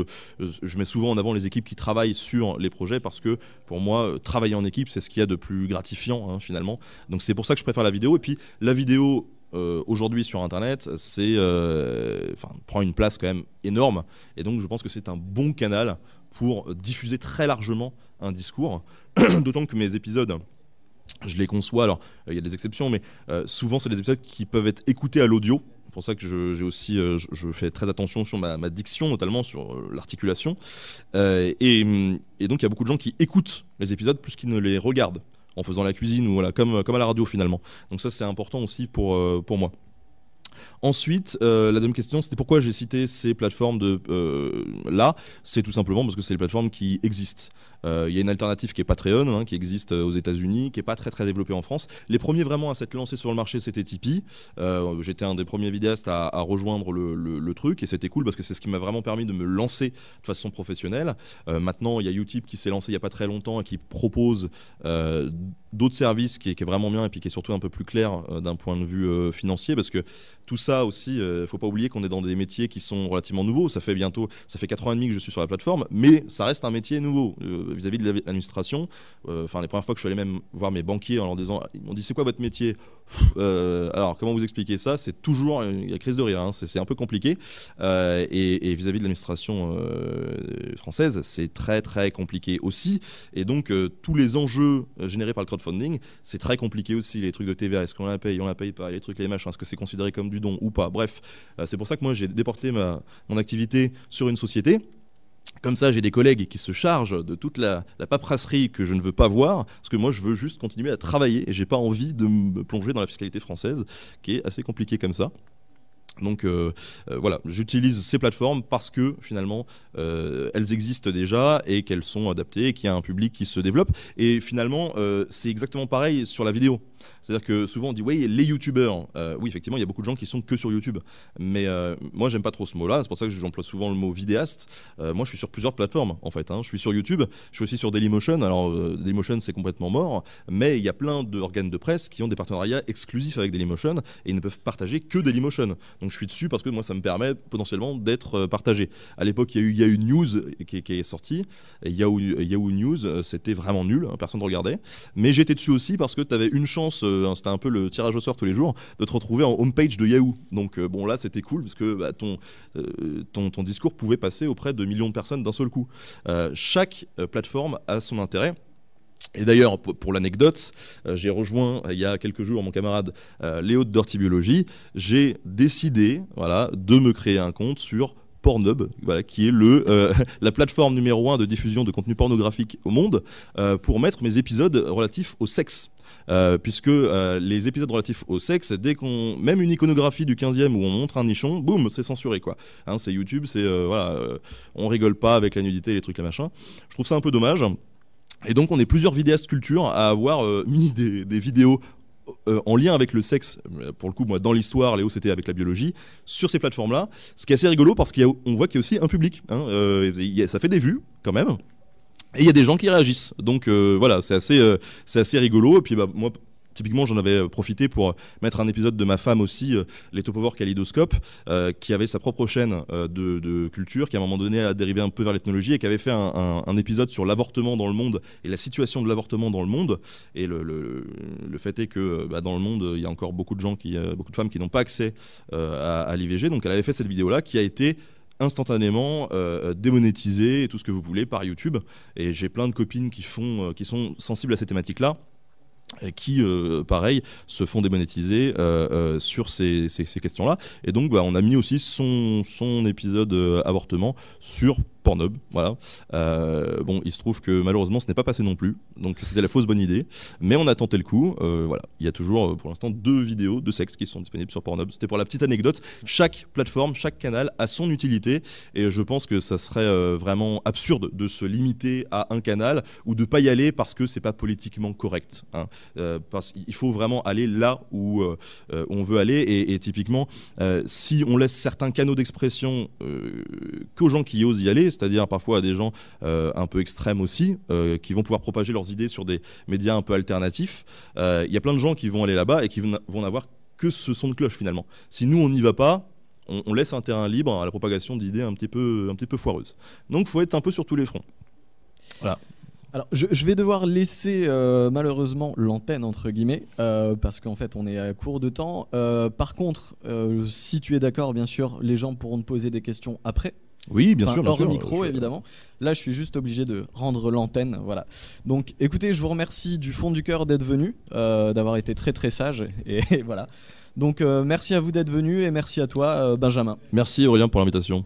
mets souvent en avant les équipes qui travaillent sur les projets parce que pour moi, travailler en équipe, c'est ce qu'il y a de plus gratifiant hein, finalement. Donc c'est pour ça que je préfère la vidéo. Et puis la vidéo, euh, aujourd'hui sur Internet, c'est, euh, prend une place quand même énorme. Et donc, je pense que c'est un bon canal pour diffuser très largement un discours. D'autant que mes épisodes je les conçois. Alors, euh, il y a des exceptions, mais souvent, c'est des épisodes qui peuvent être écoutés à l'audio. C'est pour ça que j'ai aussi, je, fais très attention sur ma, diction, notamment sur l'articulation. Et, et, donc, il y a beaucoup de gens qui écoutent les épisodes plus qu'ils ne les regardent en faisant la cuisine ou voilà, comme, à la radio finalement. Donc ça c'est important aussi pour, euh, pour moi. Ensuite, euh, la deuxième question, c'était pourquoi j'ai cité ces plateformes de euh, là. C'est tout simplement parce que c'est les plateformes qui existent. Euh, il y a une alternative qui est Patreon, hein, qui existe euh, aux États-Unis, qui n'est pas très très développée en France. Les premiers vraiment à s'être lancés sur le marché, c'était Tipeee. Euh, j'étais un des premiers vidéastes à, rejoindre le, truc et c'était cool parce que c'est ce qui m'a vraiment permis de me lancer de façon professionnelle. maintenant, il y a Utip qui s'est lancé il n'y a pas très longtemps et qui propose d'autres services qui est, vraiment bien et puis qui est surtout un peu plus clair d'un point de vue financier parce que tout ça aussi, il ne faut pas oublier qu'on est dans des métiers qui sont relativement nouveaux. Ça fait bientôt, ça fait 4 ans et demi que je suis sur la plateforme, mais ça reste un métier nouveau vis-à-vis de l'administration. Euh, enfin, les premières fois que je suis allé même voir mes banquiers en leur disant, ils m'ont dit c'est quoi votre métier euh, alors, comment vous expliquer ça C'est toujours la crise de rire. Hein. C'est un peu compliqué. Euh, et vis-à-vis de l'administration française, c'est très très compliqué aussi. Et donc, tous les enjeux générés par le crowdfunding, c'est très compliqué aussi. Les trucs de TVA, est-ce qu'on la paye On la paye pas. Les trucs, les machins, est-ce que c'est considéré comme du don ou pas Bref, c'est pour ça que moi j'ai déporté ma, mon activité sur une société. Comme ça, j'ai des collègues qui se chargent de toute la, la, paperasserie que je ne veux pas voir, parce que moi, je veux juste continuer à travailler et j'ai pas envie de me plonger dans la fiscalité française, qui est assez compliquée comme ça. Donc euh, euh, voilà, j'utilise ces plateformes parce que finalement euh, elles existent déjà et qu'elles sont adaptées, et qu'il y a un public qui se développe. Et finalement, c'est exactement pareil sur la vidéo. C'est-à-dire que souvent on dit, oui, les youtubeurs. Euh, oui, effectivement, il y a beaucoup de gens qui sont que sur YouTube. Mais euh, moi, j'aime pas trop ce mot-là. C'est pour ça que j'emploie souvent le mot vidéaste. Euh, moi, je suis sur plusieurs plateformes, en fait. Hein. Je suis sur YouTube, je suis aussi sur Dailymotion. Alors, Dailymotion, c'est complètement mort. Mais il y a plein d'organes de presse qui ont des partenariats exclusifs avec Dailymotion et ils ne peuvent partager que Dailymotion. Donc, je suis dessus parce que moi, ça me permet potentiellement d'être partagé. À l'époque, il y a eu Yahoo News qui, est sorti. Et Yahoo, Yahoo News, c'était vraiment nul. Hein. personne ne regardait. Mais j'étais dessus aussi parce que tu avais une chance euh, hein, c'était un peu le tirage au sort tous les jours, de te retrouver en homepage de Yahoo. Donc euh, bon, là, c'était cool parce que bah, euh, ton, ton, discours pouvait passer auprès de millions de personnes d'un seul coup. chaque plateforme a son intérêt. Et d'ailleurs, pour l'anecdote, j'ai rejoint il y a quelques jours mon camarade Léo de Dirty Biologie. J'ai décidé voilà, de me créer un compte sur Pornhub, qui est le, euh, la plateforme numéro 1 de diffusion de contenu pornographique au monde, euh, pour mettre mes épisodes relatifs au sexe. Euh, puisque les épisodes relatifs au sexe, dès qu'on même une iconographie du 15e où on montre un nichon, boum, c'est censuré quoi. Hein, c'est YouTube, c'est voilà, on rigole pas avec la nudité, les trucs, à machin. Je trouve ça un peu dommage. Et donc on est plusieurs vidéastes culture à avoir mis des vidéos euh, en lien avec le sexe, euh, pour le coup, moi, dans l'histoire, Léo, c'était avec la biologie, sur ces plateformes-là. Ce qui est assez rigolo parce qu'on voit qu'il y a aussi un public. Hein, euh, ça fait des vues, quand même. Et il y a des gens qui réagissent. Donc voilà, c'est assez, assez rigolo. Et puis bah, moi, Typiquement, j'en avais euh, profité pour mettre un épisode de ma femme aussi, euh, les Calidoscope, Kaleidoscope, euh, qui avait sa propre chaîne de, culture, qui à un moment donné a dérivé un peu vers l'ethnologie et qui avait fait un, épisode sur l'avortement dans le monde et la situation de l'avortement dans le monde. Et le, le, fait est que bah, dans le monde, il y a encore beaucoup de gens, qui, beaucoup de femmes qui n'ont pas accès à, l'IVG. Donc elle avait fait cette vidéo-là qui a été instantanément démonétisée et tout ce que vous voulez par YouTube. Et j'ai plein de copines qui, font, qui sont sensibles à ces thématiques-là qui, euh, pareil, se font démonétiser euh, euh, sur ces, questions-là. Et donc, bah, on a mis aussi son épisode avortement sur Pornhub. Voilà. Euh, bon, il se trouve que malheureusement, ce n'est pas passé non plus. Donc, c'était la fausse bonne idée. Mais on a tenté le coup. Euh, voilà. Il y a toujours, euh, pour l'instant, deux vidéos de sexe qui sont disponibles sur Pornhub. C'était pour la petite anecdote. Chaque plateforme, chaque canal a son utilité. Et je pense que ça serait vraiment absurde de se limiter à un canal ou de ne pas y aller parce que ce n'est pas politiquement correct. Hein. parce qu'il faut vraiment aller là où on veut aller. et typiquement, si on laisse certains canaux d'expression qu'aux gens qui osent y aller, c'est-à-dire parfois à des gens euh, un peu extrêmes aussi, euh, qui vont pouvoir propager leurs idées sur des médias un peu alternatifs. Euh, il y a plein de gens qui vont aller là-bas et qui vont n'avoir que ce son de cloche finalement. Si nous on n'y va pas, on, laisse un terrain libre à la propagation d'idées un petit peu, un petit peu foireuses. Donc il faut être un peu sur tous les fronts. Voilà. Alors, je, vais devoir laisser malheureusement l'antenne entre guillemets parce qu'en fait on est à court de temps. par contre, si tu es d'accord, bien sûr, les gens pourront te poser des questions après oui, bien sûr, bien micro, évidemment. Là, je suis juste obligé de rendre l'antenne. Voilà. Donc, écoutez, je vous remercie du fond du cœur d'être venu, euh, d'avoir été très très sage. Et, voilà. Donc, euh, merci à vous d'être venu et merci à toi, euh, Benjamin. Merci Aurélien pour l'invitation.